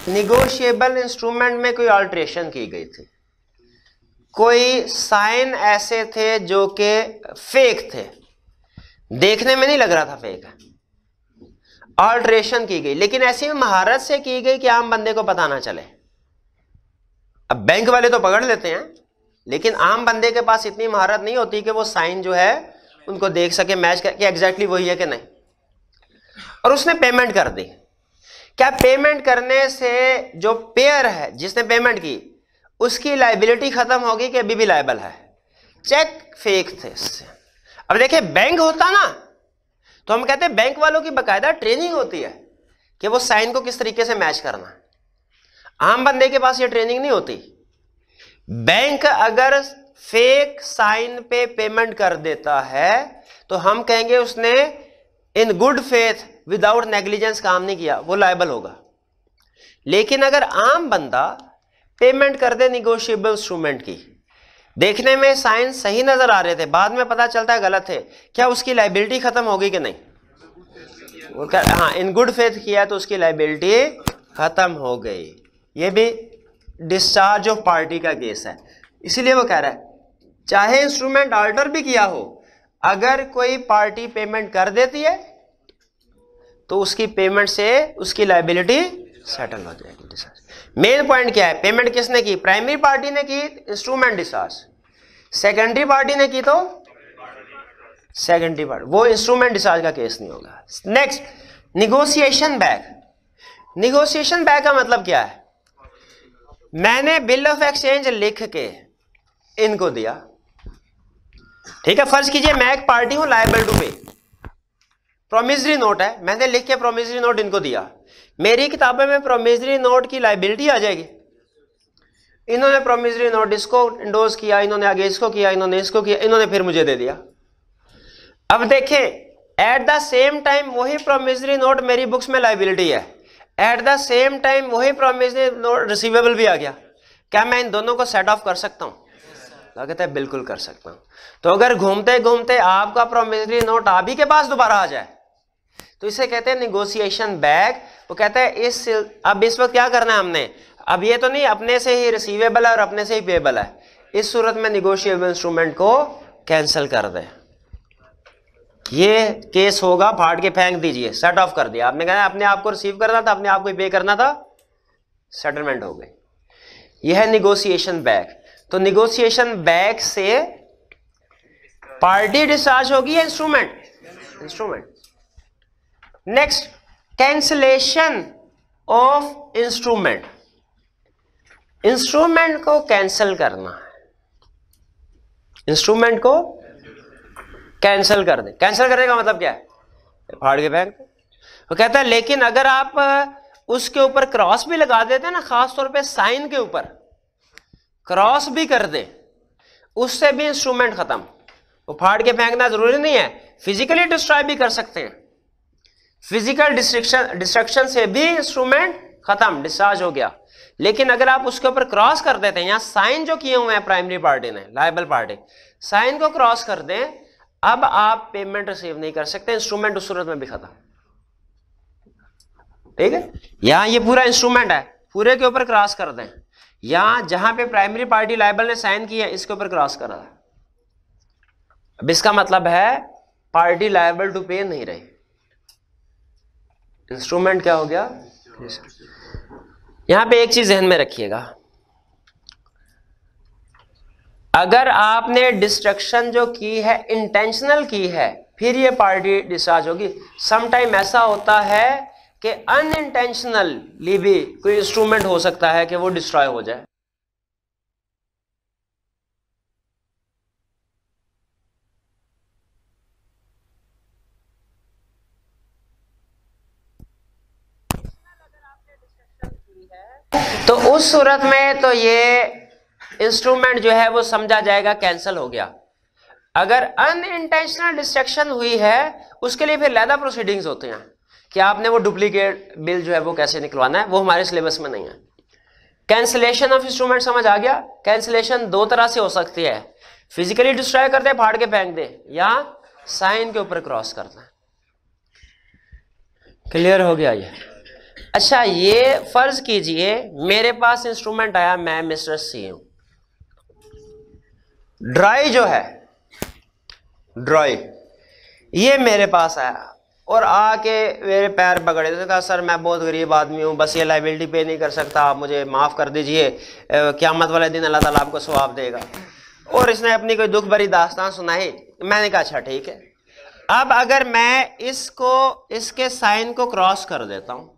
Speaker 1: निगोशिएबल इंस्ट्रूमेंट में कोई ऑल्ट्रेशन की गई थी कोई साइन ऐसे थे जो कि फेक थे देखने में नहीं लग रहा था फेक ऑल्ट्रेशन की गई लेकिन ऐसी महारत से की गई कि आम बंदे को पता ना चले अब बैंक वाले तो पकड़ लेते हैं लेकिन आम बंदे के पास इतनी महारत नहीं होती कि वो साइन जो है उनको देख सके मैच करके एग्जैक्टली वही है कि नहीं और उसने पेमेंट कर दी क्या पेमेंट करने से जो पेयर है जिसने पेमेंट की उसकी लाइबिलिटी खत्म होगी कि अभी भी लाइबल है चेक फेक थे इससे अब देखिए बैंक होता ना तो हम कहते हैं बैंक वालों की बकायदा ट्रेनिंग होती है कि वो साइन को किस तरीके से मैच करना आम बंदे के पास ये ट्रेनिंग नहीं होती बैंक अगर फेक साइन पे पेमेंट कर देता है तो हम कहेंगे उसने in good faith without negligence काम नहीं किया वो लाइबल होगा लेकिन अगर आम बंदा पेमेंट कर दे निगोशिएबल इंस्ट्रूमेंट की देखने में साइन सही नजर आ रहे थे बाद में पता चलता है गलत है क्या उसकी लाइबिलिटी खत्म होगी कि नहीं हाँ इन गुड फेथ किया तो उसकी लाइबिलिटी खत्म हो गई ये भी डिस्चार्ज ऑफ पार्टी का केस है इसीलिए वो कह रहा है चाहे इंस्ट्रूमेंट ऑर्डर भी किया हो अगर कोई पार्टी पेमेंट कर देती है तो उसकी पेमेंट से उसकी लाइबिलिटी सेटल हो जाएगी डिस्चार्ज मेन पॉइंट क्या है पेमेंट किसने की प्राइमरी पार्टी ने की इंस्ट्रूमेंट डिस्चार्ज सेकेंडरी पार्टी ने की तो सेकेंडरी पार्टी वो इंस्ट्रूमेंट डिस्चार्ज का केस नहीं होगा next negotiation back negotiation back का मतलब क्या है मैंने बिल ऑफ एक्सचेंज लिख के इनको दिया ठीक है फर्ज कीजिए मैं एक पार्टी हूं liable to pay promissory note है मैंने लिख के प्रोमिजरी नोट इनको दिया मेरी किताबें में प्रोमिजरी नोट की लाइबिलिटी आ जाएगी इन्होंने प्रोमिजरी नोट इसको इंडोज किया इन्होंने आगे इसको किया इन्होंने इसको किया इन्होंने फिर मुझे दे दिया अब देखें एट द सेम टाइम वही प्रोमिजरी नोट मेरी बुक्स में लाइबिलिटी है एट द सेम टाइम वही प्रॉमिस रिसीवेबल भी आ गया क्या मैं इन दोनों को सेट ऑफ कर सकता हूँ कहते हैं बिल्कुल कर सकता हूँ तो अगर घूमते घूमते आपका प्रोमिसरी नोट आप ही के पास दोबारा आ जाए तो इसे कहते हैं निगोसिएशन बैग वो कहते हैं इस अब इस वक्त क्या करना है हमने अब ये तो नहीं अपने से ही रिसीवेबल है और अपने से ही पेबल है इस सूरत में निगोशिएबल इंस्ट्रूमेंट को कैंसिल कर दें ये केस होगा फाड़ के फेंक दीजिए सेट ऑफ कर दिया आपने कहा अपने आप को रिसीव करना था अपने आप को पे करना था सेटलमेंट हो गए यह है निगोसिएशन बैक तो निगोसिएशन बैक से पार्टी डिस्चार्ज होगी या instrument instrument next cancellation of instrument instrument को कैंसिल करना है इंस्ट्रूमेंट को कैंसिल कर दे कैंसिल करने का मतलब क्या है फाड़ के फेंक वो कहता है लेकिन अगर आप उसके ऊपर क्रॉस भी लगा देते ना खास तौर पे साइन के ऊपर क्रॉस भी कर दे उससे भी इंस्ट्रूमेंट खत्म वो फाड़ के फेंकना जरूरी नहीं है फिजिकली डिस्ट्रॉय भी कर सकते हैं फिजिकल डिस्ट्रक्शन डिस्ट्रक्शन से भी इंस्ट्रूमेंट खत्म डिस्चार्ज हो गया लेकिन अगर आप उसके ऊपर क्रॉस कर देते हैं यहां साइन जो किए हुए हैं प्राइमरी पार्टी ने लाइबल पार्टी साइन को क्रॉस कर दें अब आप पेमेंट रिसीव नहीं कर सकते इंस्ट्रूमेंट उस सूरत में भी खत्म ठीक है यहां ये पूरा इंस्ट्रूमेंट है पूरे के ऊपर क्रॉस कर दें यहां जहां पे प्राइमरी पार्टी लाइबल ने साइन किया इसके ऊपर क्रॉस कर रहा है अब इसका मतलब है पार्टी लाइबल टू पे नहीं रही इंस्ट्रूमेंट क्या हो गया यहां पे एक चीज जहन में रखिएगा अगर आपने डिस्ट्रक्शन जो की है इंटेंशनल की है फिर ये पार्टी डिस्चार्ज होगी समटाइम ऐसा होता है कि अनइंटेंशनली भी कोई इंस्ट्रूमेंट हो सकता है कि वो डिस्ट्रॉय हो जाए तो उस सूरत में तो ये इंस्ट्रूमेंट जो है वो समझा जाएगा कैंसिल हो गया अगर अनइंटेंशनल डिस्ट्रक्शन हुई है उसके लिए फिर लैदा प्रोसीडिंग्स होते हैं कि आपने वो डुप्लीकेट बिल जो है वो कैसे निकलवाना है वो हमारे सिलेबस में नहीं है कैंसिलेशन ऑफ इंस्ट्रूमेंट समझ आ गया कैंसिलेशन दो तरह से हो सकती है फिजिकली डिस्ट्रॉय करते फाड़ के फेंक दे या साइन के ऊपर क्रॉस दे क्लियर हो गया ये अच्छा ये फर्ज कीजिए मेरे पास इंस्ट्रूमेंट आया मैं मिस्टर सी हूं ड्राई जो है ड्राई ये मेरे पास आया और आके मेरे पैर पकड़े तो कहा सर मैं बहुत गरीब आदमी हूँ बस ये लाइबिलिटी पे नहीं कर सकता आप मुझे माफ़ कर दीजिए क्यामत वाले दिन अल्लाह ताला आपको स्वाब देगा और इसने अपनी कोई दुख भरी दास्तान सुनाई मैंने कहा अच्छा ठीक है अब अगर मैं इसको इसके साइन को क्रॉस कर देता हूँ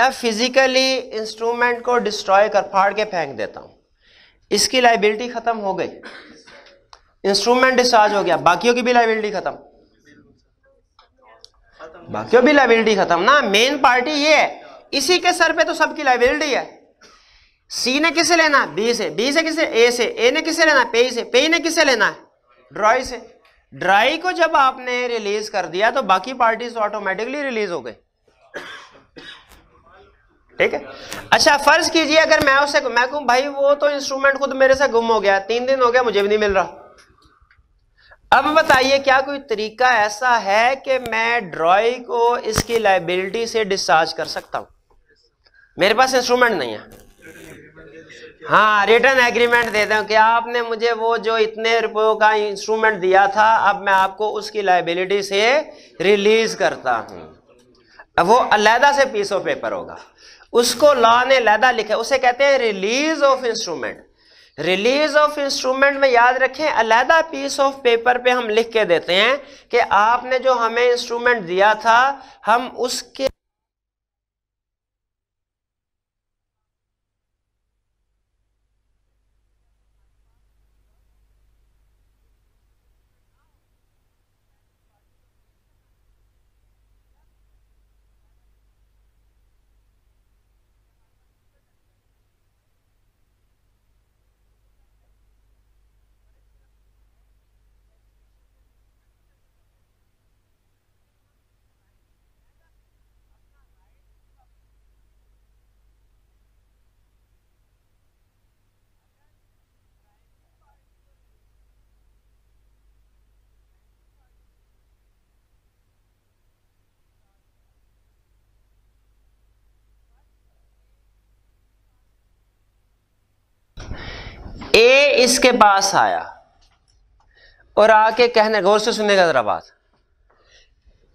Speaker 1: या फिज़िकली इंस्ट्रूमेंट को डिस्ट्रॉय कर फाड़ के फेंक देता हूँ इसकी लाइबिलिटी खत्म हो गई इंस्ट्रूमेंट डिस्चार्ज हो गया बाकियों की भी लाइबिलिटी खत्म बाकियों भी लाइबिलिटी खत्म ना मेन पार्टी ये है इसी के सर पे तो सबकी लाइबिलिटी है सी ने किसे लेना बी से बी से किसे ए से ए ने किसे लेना पेई से पे ने किसे लेना है ड्राई से ड्राई को जब आपने रिलीज कर दिया तो बाकी पार्टी ऑटोमेटिकली रिलीज हो गई ठीक है अच्छा फर्ज कीजिए अगर मैं उसे मैं कहूं भाई वो तो इंस्ट्रूमेंट खुद मेरे से गुम हो गया तीन दिन हो गया मुझे भी नहीं मिल रहा अब बताइए क्या कोई तरीका ऐसा है कि मैं ड्रॉई को इसकी लाइबिलिटी से डिस्चार्ज कर सकता हूं मेरे पास इंस्ट्रूमेंट नहीं है हाँ रिटर्न एग्रीमेंट दे दें कि आपने मुझे वो जो इतने रुपयों का इंस्ट्रूमेंट दिया था अब मैं आपको उसकी लाइबिलिटी से रिलीज करता हूँ वो अलहदा से पीस ऑफ पेपर होगा उसको लॉ ने लैदा लिखा है उसे कहते हैं release of instrument release of instrument में याद रखें अलहदा पीस ऑफ पेपर पे हम लिख के देते हैं कि आपने जो हमें इंस्ट्रूमेंट दिया था हम उसके इसके पास आया और आके कहने गौर से सुनेगा जरा बात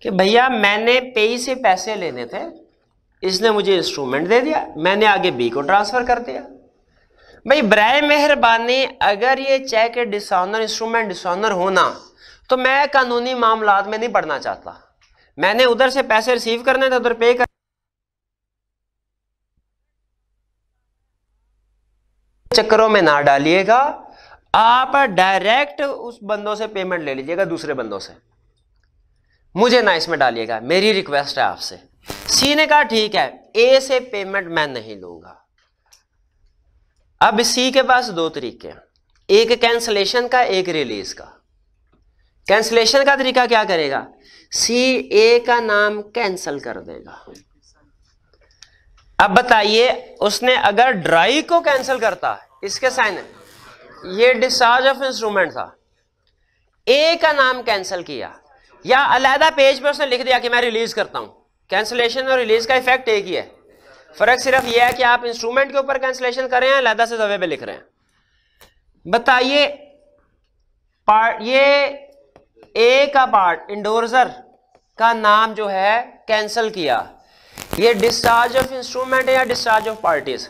Speaker 1: कि भैया मैंने पे से पैसे लेने थे इसने मुझे इंस्ट्रूमेंट दे दिया मैंने आगे बी को ट्रांसफर कर दिया भाई बर मेहरबानी अगर ये चेक डिसऑनर इंस्ट्रूमेंट डिसऑनर होना तो मैं कानूनी मामला में नहीं पढ़ना चाहता मैंने उधर से पैसे रिसीव करने थे उधर पे कर चक्करों में ना डालिएगा आप डायरेक्ट उस बंदों से पेमेंट ले लीजिएगा दूसरे बंदों से मुझे ना इसमें डालिएगा मेरी रिक्वेस्ट है आपसे सी ने कहा ठीक है ए से पेमेंट मैं नहीं लूंगा अब सी के पास दो तरीके हैं एक कैंसलेशन का एक रिलीज का कैंसलेशन का तरीका क्या करेगा सी ए का नाम कैंसल कर देगा अब बताइए उसने अगर ड्राई को कैंसिल करता इसके साइन ये डिस्चार्ज ऑफ इंस्ट्रूमेंट था ए का नाम कैंसिल किया या अलहदा पेज पर उसने लिख दिया कि मैं रिलीज करता हूं कैंसिलेशन और रिलीज का इफेक्ट एक ही है फर्क सिर्फ यह है कि आप इंस्ट्रूमेंट के ऊपर कैंसिलेशन कर रहे हैं अलहदा से दवे पे लिख रहे हैं बताइए पार्ट ये ए का पार्ट इंडोरजर का नाम जो है कैंसिल किया ये डिस्चार्ज ऑफ इंस्ट्रूमेंट है या discharge of parties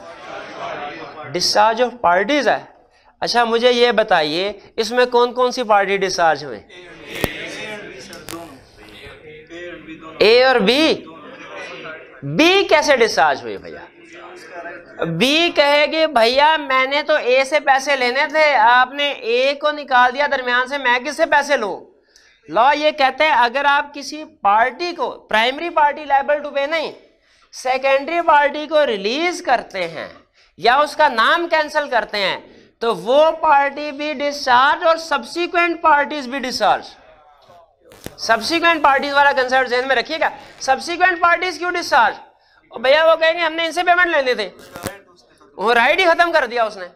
Speaker 1: discharge of parties है अच्छा मुझे ये बताइए इसमें कौन कौन सी पार्टी डिस्चार्ज हुई ए और बी बी कैसे डिस्चार्ज हुई भैया बी कहेगी भैया मैंने तो ए से पैसे लेने थे आपने ए को निकाल दिया दरमियान से मैं किससे पैसे लू लॉ ये कहते है अगर आप किसी पार्टी को प्राइमरी पार्टी लाइबल टू पे नहीं सेकेंडरी पार्टी को रिलीज करते हैं या उसका नाम कैंसिल करते हैं तो वो पार्टी भी डिस्चार्ज और सब्सिक्वेंट पार्टीज भी डिस्चार्ज सब्सिक्वेंट पार्टीज वाला कंसर्ट जेन में रखिएगा सब्सिक्वेंट पार्टीज क्यों डिस्चार्ज भैया वो कहेंगे हमने इनसे पेमेंट लेने थे वो राइट ही खत्म कर दिया उसने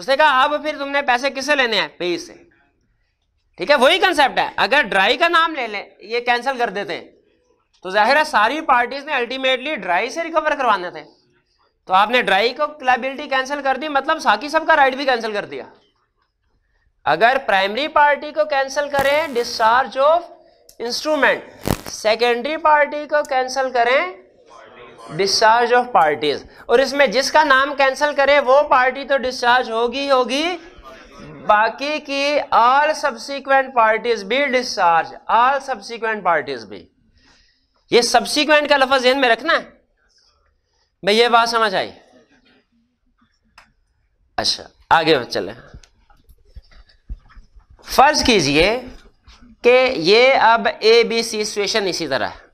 Speaker 1: उसने कहा अब फिर तुमने पैसे किससे लेने हैं पे से ठीक है वही कंसेप्ट है अगर ड्राई का नाम ले लें ये कैंसिल कर देते हैं तो जाहिर है सारी पार्टीज ने अल्टीमेटली ड्राई से रिकवर करवाने थे तो आपने ड्राई को लाइबिलिटी कैंसिल कर दी मतलब साकी सब का राइट भी कैंसिल कर दिया अगर प्राइमरी पार्टी को कैंसिल करें discharge of instrument secondary party को कैंसिल करें डिस्चार्ज ऑफ पार्टीज और इसमें जिसका नाम कैंसिल करे वो पार्टी तो डिस्चार्ज होगी होगी बाकी की ऑल सब्सिक्वेंट पार्टीज भी डिस्चार्ज ऑल सब्सिक्वेंट पार्टीज भी ये सब्सिक्वेंट का लफा जहन में रखना है भाई ये बात समझ आई अच्छा आगे चले फर्ज कीजिए कि ये अब ए बी सी सिचुएशन इसी तरह है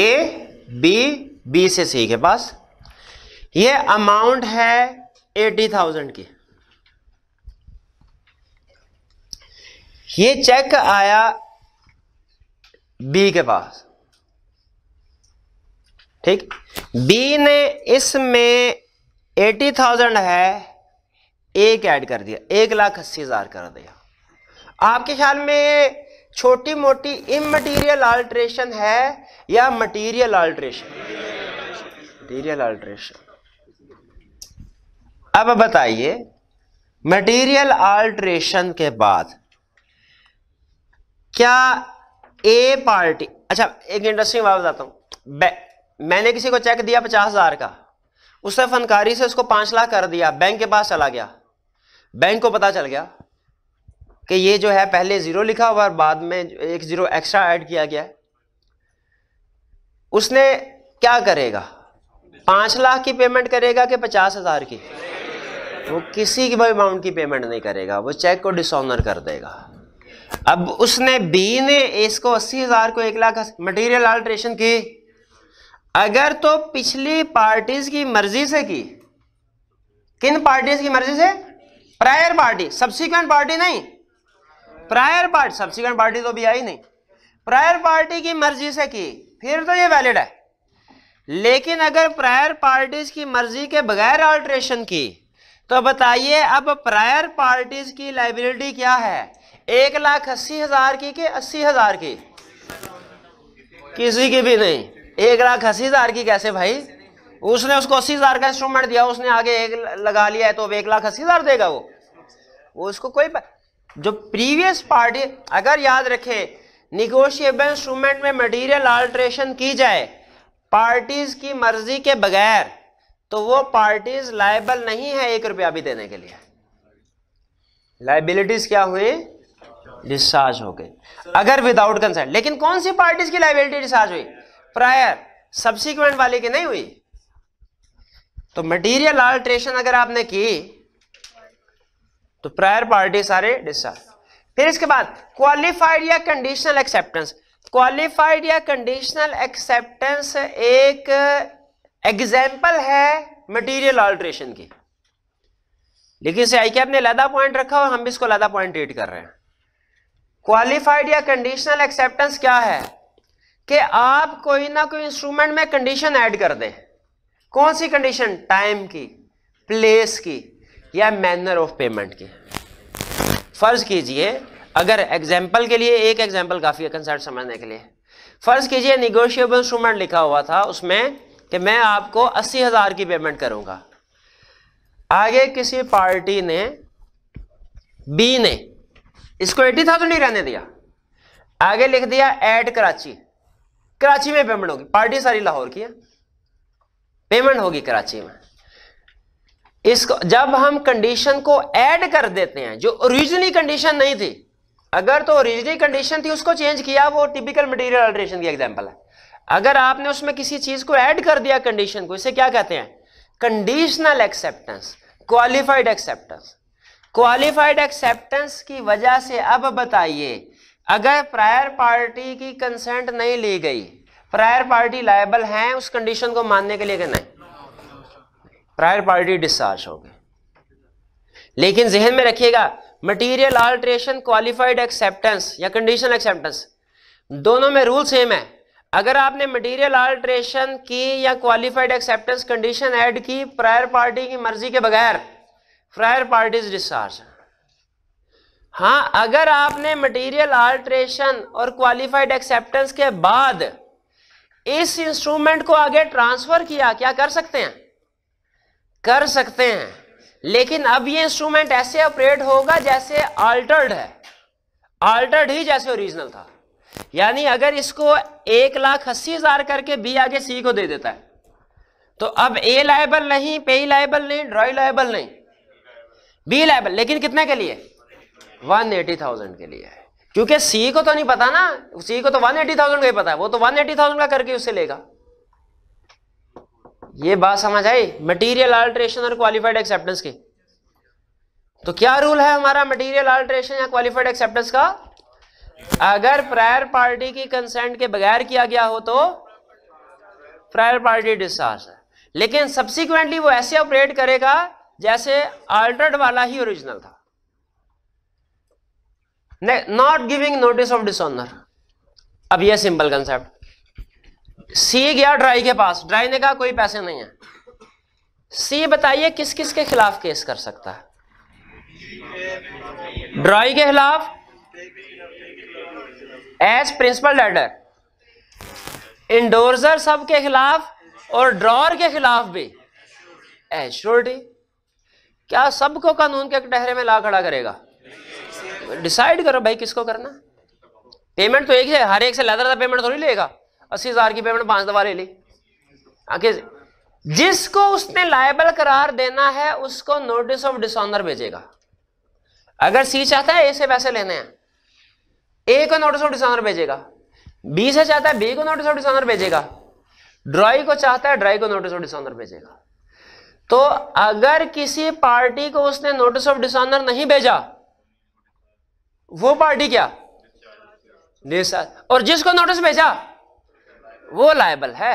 Speaker 1: ए बी बी से सी के पास ये अमाउंट है एटी थाउजेंड की ये चेक आया बी के पास ठीक बी ने इसमें एटी थाउजेंड है एक ऐड कर दिया एक लाख अस्सी हजार कर दिया आपके ख्याल में छोटी मोटी इमटीरियल अल्ट्रेशन है या मटीरियल अल्ट्रेशन मटीरियल अल्ट्रेशन अब बताइए मटीरियल अल्ट्रेशन के बाद क्या ए पार्टी अच्छा एक इंटरेस्टिंग बात बताता हूँ मैंने किसी को चेक दिया पचास हजार का उसने फनकारी से उसको पांच लाख कर दिया बैंक के पास चला गया बैंक को पता चल गया कि ये जो है पहले जीरो लिखा हुआ और बाद में एक जीरो एक्स्ट्रा ऐड किया गया उसने क्या करेगा पांच लाख की पेमेंट करेगा कि पचास हजार की वो किसी की भी अमाउंट की पेमेंट नहीं करेगा वो चेक को डिसऑनर कर देगा अब उसने बी ने इसको अस्सी हजार को एक लाख मटेरियल आल्ट्रेशन की अगर तो पिछली पार्टीज की मर्जी से की किन पार्टीज की मर्जी से प्रायर पार्टी सब्सिक्वेंट पार्टी नहीं प्रायर पार्टी सब्सिक्वेंट पार्टी तो भी आई नहीं प्रायर पार्टी की मर्जी से की फिर तो ये वैलिड है लेकिन अगर प्रायर पार्टीज की मर्जी के बगैर ऑल्ट्रेशन की तो बताइए अब प्रायर पार्टीज की लाइबिलिटी क्या है एक लाख अस्सी हजार की के अस्सी हजार की किसी की भी नहीं एक लाख अस्सी हजार की कैसे भाई उसने उसको अस्सी हजार का इंस्ट्रूमेंट दिया उसने आगे एक लगा लिया है तो एक लाख अस्सी हजार देगा वो वो उसको कोई जो प्रीवियस पार्टी अगर याद रखे निगोशिएबल इंस्ट्रूमेंट में मटीरियल आल्ट्रेशन की जाए पार्टीज की मर्जी के बगैर तो वो पार्टीज लाइबल नहीं है एक रुपया भी देने के लिए लाइबिलिटीज क्या हुई डिस्चार्ज हो गए अगर विदाउट कंसेंट लेकिन कौन सी पार्टीज की लाइबिलिटी डिस्चार्ज हुई प्रायर सब्सिक्वेंट वाले की नहीं हुई तो मटेरियल आल्ट्रेशन अगर आपने की तो प्रायर पार्टी सारे डिस्चार्ज फिर इसके बाद क्वालिफाइड या कंडीशनल एक्सेप्टेंस क्वालिफाइड या कंडीशनल एक्सेप्टेंस एक एग्जाम्पल है मटेरियल ऑल्ट्रेशन की लेकिन इसे आई कैप ने लादा पॉइंट रखा और हम भी इसको लादा पॉइंट ट्रीट कर रहे हैं क्वालिफाइड या कंडीशनल एक्सेप्टेंस क्या है कि आप कोई ना कोई इंस्ट्रूमेंट में कंडीशन ऐड कर दें कौन सी कंडीशन टाइम की प्लेस की या मैनर ऑफ पेमेंट की फ़र्ज़ कीजिए अगर एग्जाम्पल के लिए एक एग्जाम्पल काफ़ी है कंसर्ट समझने के लिए फ़र्ज़ कीजिए निगोशियबल इंस्ट्रूमेंट लिखा हुआ था उसमें कि मैं आपको अस्सी हज़ार की पेमेंट करूंगा आगे किसी पार्टी ने बी ने इसको एटी थाउजेंड ही रहने दिया आगे लिख दिया एट कराची कराची में पेमेंट होगी पार्टी सारी लाहौर की है पेमेंट होगी कराची में इसको जब हम कंडीशन को ऐड कर देते हैं जो ओरिजिनली कंडीशन नहीं थी अगर तो ओरिजिनली कंडीशन थी उसको चेंज किया वो टिपिकल मटेरियल अल्ट्रेशन की एग्जांपल है अगर आपने उसमें किसी चीज को ऐड कर दिया कंडीशन को इसे क्या कहते हैं conditional acceptance qualified acceptance qualified acceptance की वजह से अब बताइए अगर प्रायर पार्टी की कंसेंट नहीं ली गई प्रायर पार्टी लायबल है उस कंडीशन को मानने के लिए कि नहीं प्रायर पार्टी डिस्चार्ज हो गई लेकिन जहन में रखिएगा मटेरियल आल्ट्रेशन क्वालिफाइड एक्सेप्टेंस या कंडीशन एक्सेप्टेंस दोनों में रूल सेम है अगर आपने मटेरियल आल्ट्रेशन की या क्वालिफाइड एक्सेप्टेंस कंडीशन ऐड की प्रायर पार्टी की मर्जी के बगैर फ्रायर पार्ट इज डिस्चार्ज हाँ अगर आपने मटेरियल आल्ट्रेशन और क्वालिफाइड एक्सेप्टेंस के बाद इस इंस्ट्रूमेंट को आगे ट्रांसफर किया क्या कर सकते हैं कर सकते हैं लेकिन अब ये इंस्ट्रूमेंट ऐसे ऑपरेट होगा जैसे आल्टर्ड है आल्टर्ड ही जैसे ओरिजिनल था यानी अगर इसको एक लाख अस्सी हजार करके बी आगे सी को दे देता है तो अब ए लाइबल नहीं पे लाइबल नहीं ड्रॉ लाइबल नहीं बी लाइबल लेकिन कितने के लिए वन एटी थाउजेंड के लिए क्योंकि सी को तो नहीं पता ना सी को तो वन एटी थाउजेंड का ही पता है वो तो वन एटी थाउजेंड का करके उसे लेगा ये बात समझ आई मटीरियल आल्ट्रेशन और क्वालिफाइड एक्सेप्टेंस की तो क्या रूल है हमारा मटीरियल आल्ट्रेशन या क्वालिफाइड एक्सेप्टेंस का अगर प्रायर पार्टी की कंसेंट के बगैर किया गया हो तो प्रायर पार्टी डिस्चार्ज है लेकिन सब्सिक्वेंटली वो ऐसे ऑपरेट करेगा जैसे अल्टर्ड वाला ही ओरिजिनल था not giving notice of dishonour अब ये सिंपल कंसेप्ट सी गया ड्राई के पास ड्राई ने कहा कोई पैसे नहीं है सी बताइए किस किस के खिलाफ केस कर सकता है ड्राई के खिलाफ एज प्रिंसिपल डेडर इंडोर्सर सब के खिलाफ और ड्रॉर के खिलाफ भी एज श्योरिटी क्या सबको कानून के कटहरे में ला खड़ा करेगा डिसाइड करो भाई किसको करना पेमेंट तो एक है हर एक से लादर था पेमेंट थोड़ी लेगा अस्सी हज़ार की पेमेंट पांच दफा ले ली आखिर जिसको उसने लाइबल करार देना है उसको नोटिस ऑफ डिसऑनर भेजेगा अगर सी चाहता है ए से पैसे लेने हैं ए को नोटिस ऑफ डिसऑनर भेजेगा बी से चाहता है बी को नोटिस ऑफ डिसऑनर भेजेगा ड्राई को चाहता है ड्राई को नोटिस ऑफ डिसऑनर भेजेगा तो अगर किसी पार्टी को उसने नोटिस ऑफ डिसऑनर नहीं भेजा वो पार्टी क्या निसार और जिसको नोटिस भेजा वो लाइबल है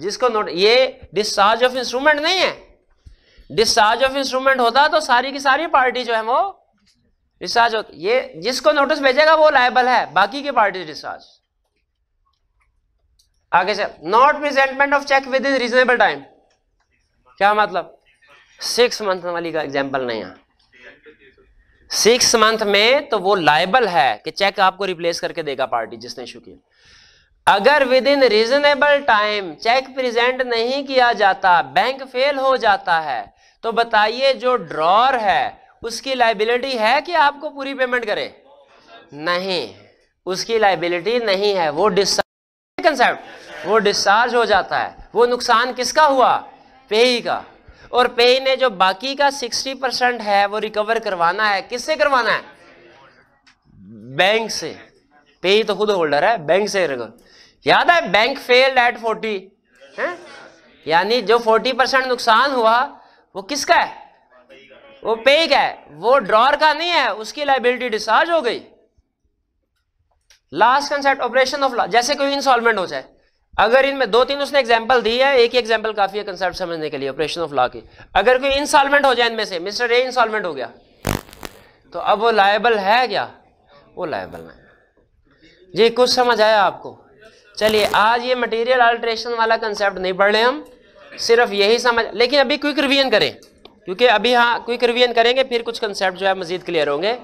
Speaker 1: जिसको नोट ये डिस्चार्ज ऑफ इंस्ट्रूमेंट नहीं है डिस्चार्ज ऑफ इंस्ट्रूमेंट होता तो सारी की सारी पार्टी जो है वो डिस्चार्ज होती ये जिसको नोटिस भेजेगा वो लाइबल है बाकी की पार्टी डिस्चार्ज आगे चल not presentment of cheque within reasonable time क्या मतलब सिक्स मंथ वाली का एग्जाम्पल नहीं है सिक्स मंथ में तो वो लाइबल है कि चेक आपको रिप्लेस करके देगा पार्टी जिसने इशू किया अगर within reasonable time cheque present नहीं किया जाता बैंक फेल हो जाता है तो बताइए जो ड्रॉर है उसकी लाइबिलिटी है कि आपको पूरी पेमेंट करे नहीं उसकी लाइबिलिटी नहीं है वो डिस्चार्ज कंसेप्ट वो डिस्चार्ज हो जाता है वो नुकसान किसका हुआ पेई का और पेई ने जो बाकी का सिक्सटी परसेंट है वो रिकवर करवाना है किससे करवाना है बैंक से पेई तो खुद होल्डर है बैंक से याद है बैंक फेल्ड एट फोर्टी है यानी जो फोर्टी परसेंट नुकसान हुआ वो किसका है वो पेई का है वो ड्रॉर का नहीं है उसकी लाइबिलिटी डिस्चार्ज हो गई last concept operation of law जैसे कोई इंस्टॉलमेंट हो जाए अगर इनमें दो तीन उसने एग्जाम्पल दी है एक ही एग्जाम्पल काफी है कंसेप्ट समझने के लिए ऑपरेशन ऑफ लॉ की अगर कोई इंस्टॉलमेंट हो जाए इनमें से मिस्टर ए इंस्टॉलमेंट हो गया तो अब वो लाइबल है क्या वो लाइबल है जी कुछ समझ आया आपको चलिए आज ये मटेरियल अल्ट्रेशन वाला कंसेप्ट नहीं पढ़ रहे हम सिर्फ यही समझ लेकिन अभी क्विक रिवीजन करें क्योंकि अभी हाँ क्विक रिवीजन करेंगे फिर कुछ कंसेप्ट जो है मजीद क्लियर होंगे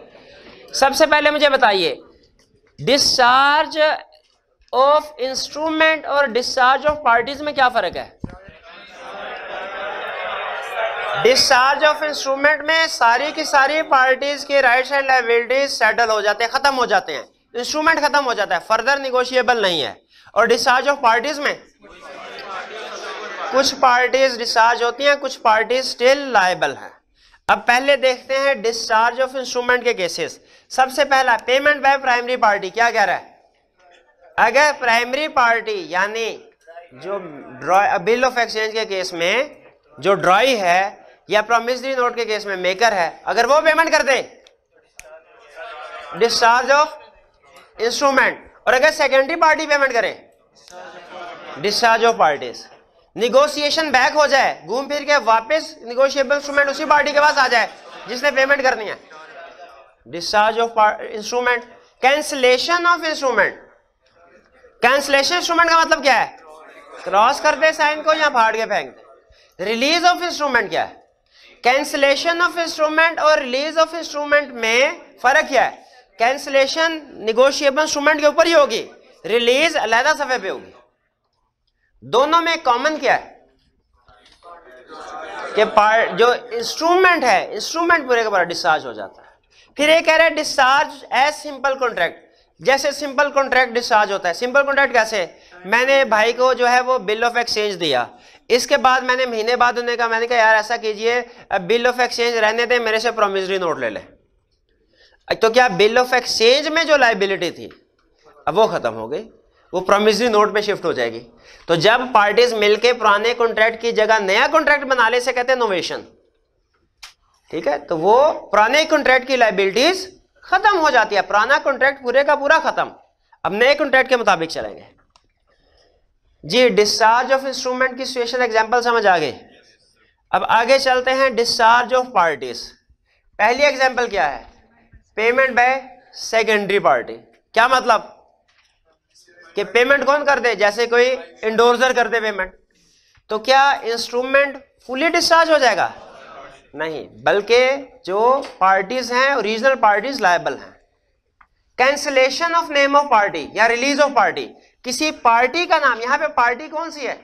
Speaker 1: सबसे पहले मुझे बताइए डिस्चार्ज ऑफ इंस्ट्रूमेंट और डिस्चार्ज ऑफ पार्टीज में क्या फर्क है डिस्चार्ज ऑफ इंस्ट्रूमेंट में सारी की सारी पार्टीज के राइट साइड लाइबिलिटीज सेटल हो जाते हैं खत्म हो जाते हैं इंस्ट्रूमेंट खत्म हो जाता है फर्दर निगोशिएबल नहीं है और डिस्चार्ज ऑफ पार्टीज में कुछ पार्टीज डिस्चार्ज होती हैं कुछ पार्टीज स्टिल लाइबल हैं अब पहले देखते हैं डिस्चार्ज ऑफ इंस्ट्रूमेंट के केसेस सबसे पहला पेमेंट बाय प्राइमरी पार्टी क्या कह रहा है अगर प्राइमरी पार्टी यानी जो बिल ऑफ एक्सचेंज के केस में जो ड्रॉई है या प्रोमिसरी नोट के केस में मेकर है अगर वो पेमेंट कर दे डिस्चार्ज ऑफ इंस्ट्रूमेंट और अगर सेकेंडरी पार्टी पेमेंट करे discharge of parties negotiation back हो जाए घूम फिर के वापस निगोशिएबल इंस्ट्रूमेंट उसी पार्टी के पास आ जाए जिसने पेमेंट करनी है discharge of instrument cancellation of instrument cancellation instrument का मतलब क्या है क्रॉस कर दे साइन को या फाड़ के फेंक दे रिलीज ऑफ इंस्ट्रूमेंट क्या है कैंसलेशन ऑफ इंस्ट्रूमेंट और रिलीज ऑफ इंस्ट्रूमेंट में फर्क क्या है कैंसलेशन निगोशिएबल इंस्ट्रूमेंट के ऊपर ही होगी रिलीज अलहदा सफ़े पे होगी दोनों में कॉमन क्या है कि जो इंस्ट्रूमेंट है इंस्ट्रूमेंट पूरे का पूरा डिस्चार्ज हो जाता है फिर ये कह रहे हैं डिस्चार्ज एज सिंपल कॉन्ट्रैक्ट जैसे सिंपल कॉन्ट्रैक्ट डिस्चार्ज होता है सिंपल कॉन्ट्रैक्ट कैसे मैंने भाई को जो है वो बिल ऑफ एक्सचेंज दिया इसके बाद मैंने महीने बाद उन्हें कहा मैंने कहा यार ऐसा कीजिए बिल ऑफ एक्सचेंज रहने दें मेरे से प्रोमिजरी नोट ले लें तो क्या बिल ऑफ एक्सचेंज में जो लाइबिलिटी थी अब वो खत्म हो गई वो प्रोमिजरी नोट में शिफ्ट हो जाएगी तो जब पार्टीज मिलके पुराने कॉन्ट्रैक्ट की जगह नया कॉन्ट्रैक्ट बना ले से कहते हैं नोवेशन ठीक है तो वो पुराने कॉन्ट्रैक्ट की लाइबिलिटीज खत्म हो जाती है पुराना कॉन्ट्रैक्ट पूरे का पूरा खत्म अब नए कॉन्ट्रैक्ट के मुताबिक चलेंगे जी डिस्चार्ज ऑफ इंस्ट्रूमेंट की स्पेशल एग्जाम्पल समझ आ गई अब आगे चलते हैं डिस्चार्ज ऑफ पार्टीज पहली एग्जाम्पल क्या है पेमेंट बाय सेकेंडरी पार्टी क्या मतलब कि पेमेंट कौन कर दे जैसे कोई इंडोर्सर कर दे पेमेंट तो क्या इंस्ट्रूमेंट फुली डिस्चार्ज हो जाएगा नहीं बल्कि जो पार्टीज हैं रीजनल पार्टीज लाइबल हैं cancellation of name of party या रिलीज ऑफ पार्टी किसी पार्टी का नाम यहां पे पार्टी कौन सी है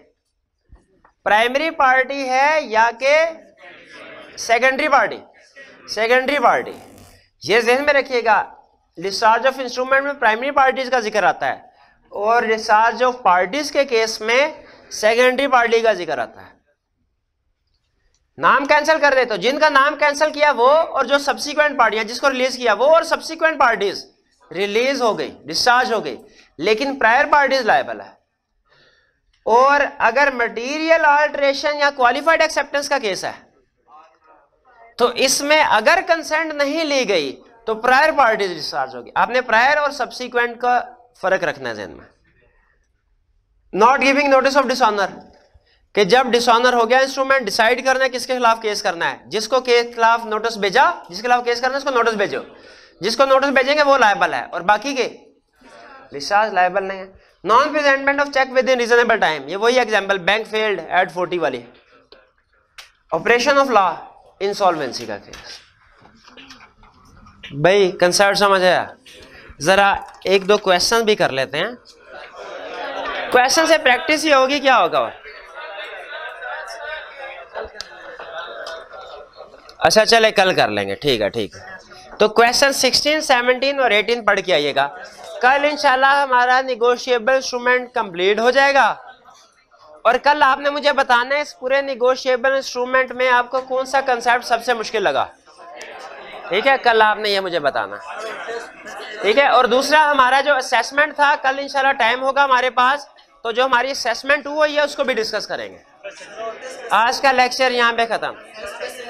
Speaker 1: प्राइमरी पार्टी है या के सेकेंडरी पार्टी सेकेंडरी पार्टी ये जहन में रखिएगा डिस्चार्ज ऑफ इंस्ट्रूमेंट में प्राइमरी पार्टीज का जिक्र आता है और डिस्चार्ज ऑफ पार्टीज के केस में सेकेंडरी पार्टी का जिक्र आता है नाम कैंसिल कर दे तो जिनका नाम कैंसिल किया वो और जो सब्सिक्वेंट पार्टियां जिसको रिलीज किया वो और सब्सिक्वेंट पार्टीज रिलीज हो गई डिस्चार्ज हो गई लेकिन प्रायर पार्टीज लाइबल है और अगर मटेरियल ऑल्ट्रेशन या क्वालिफाइड एक्सेप्टेंस का केस है तो इसमें अगर कंसेंट नहीं ली गई तो प्रायर पार्टीज डिस्चार्ज होगी आपने प्रायर और सब्सिक्वेंट का फर्क रखना है जहन में not giving notice of dishonour कि जब डिसऑनर हो गया इंस्ट्रूमेंट डिसाइड करना है किसके खिलाफ केस करना है जिसको के खिलाफ नोटिस भेजा जिसके खिलाफ केस करना है उसको नोटिस भेजो जिसको नोटिस भेजेंगे वो लाइबल है और बाकी के डिस्चार्ज लाइबल नहीं है non presentment of cheque within reasonable time ये वही example bank failed at forty वाली ऑपरेशन ऑफ लॉ इंसॉल्वेंसी का केस भाई कंसर्ट समझ आया जरा एक दो क्वेश्चन भी कर लेते हैं क्वेश्चन से प्रैक्टिस ही होगी क्या होगा और अच्छा चले कल कर लेंगे ठीक है ठीक है तो क्वेश्चन 16, 17 और 18 पढ़ के आइएगा कल इंशाल्लाह हमारा निगोशिएबल इंस्ट्रूमेंट कंप्लीट हो जाएगा और कल आपने मुझे बताना है इस पूरे निगोशिएबल इंस्ट्रूमेंट में आपको कौन सा कंसेप्ट सबसे मुश्किल लगा ठीक है कल आपने ये मुझे बताना ठीक है और दूसरा हमारा जो असेसमेंट था कल इंशाल्लाह टाइम होगा हमारे पास तो जो हमारी असेसमेंट हुई है उसको भी डिस्कस करेंगे आज का लेक्चर यहाँ पे ख़त्म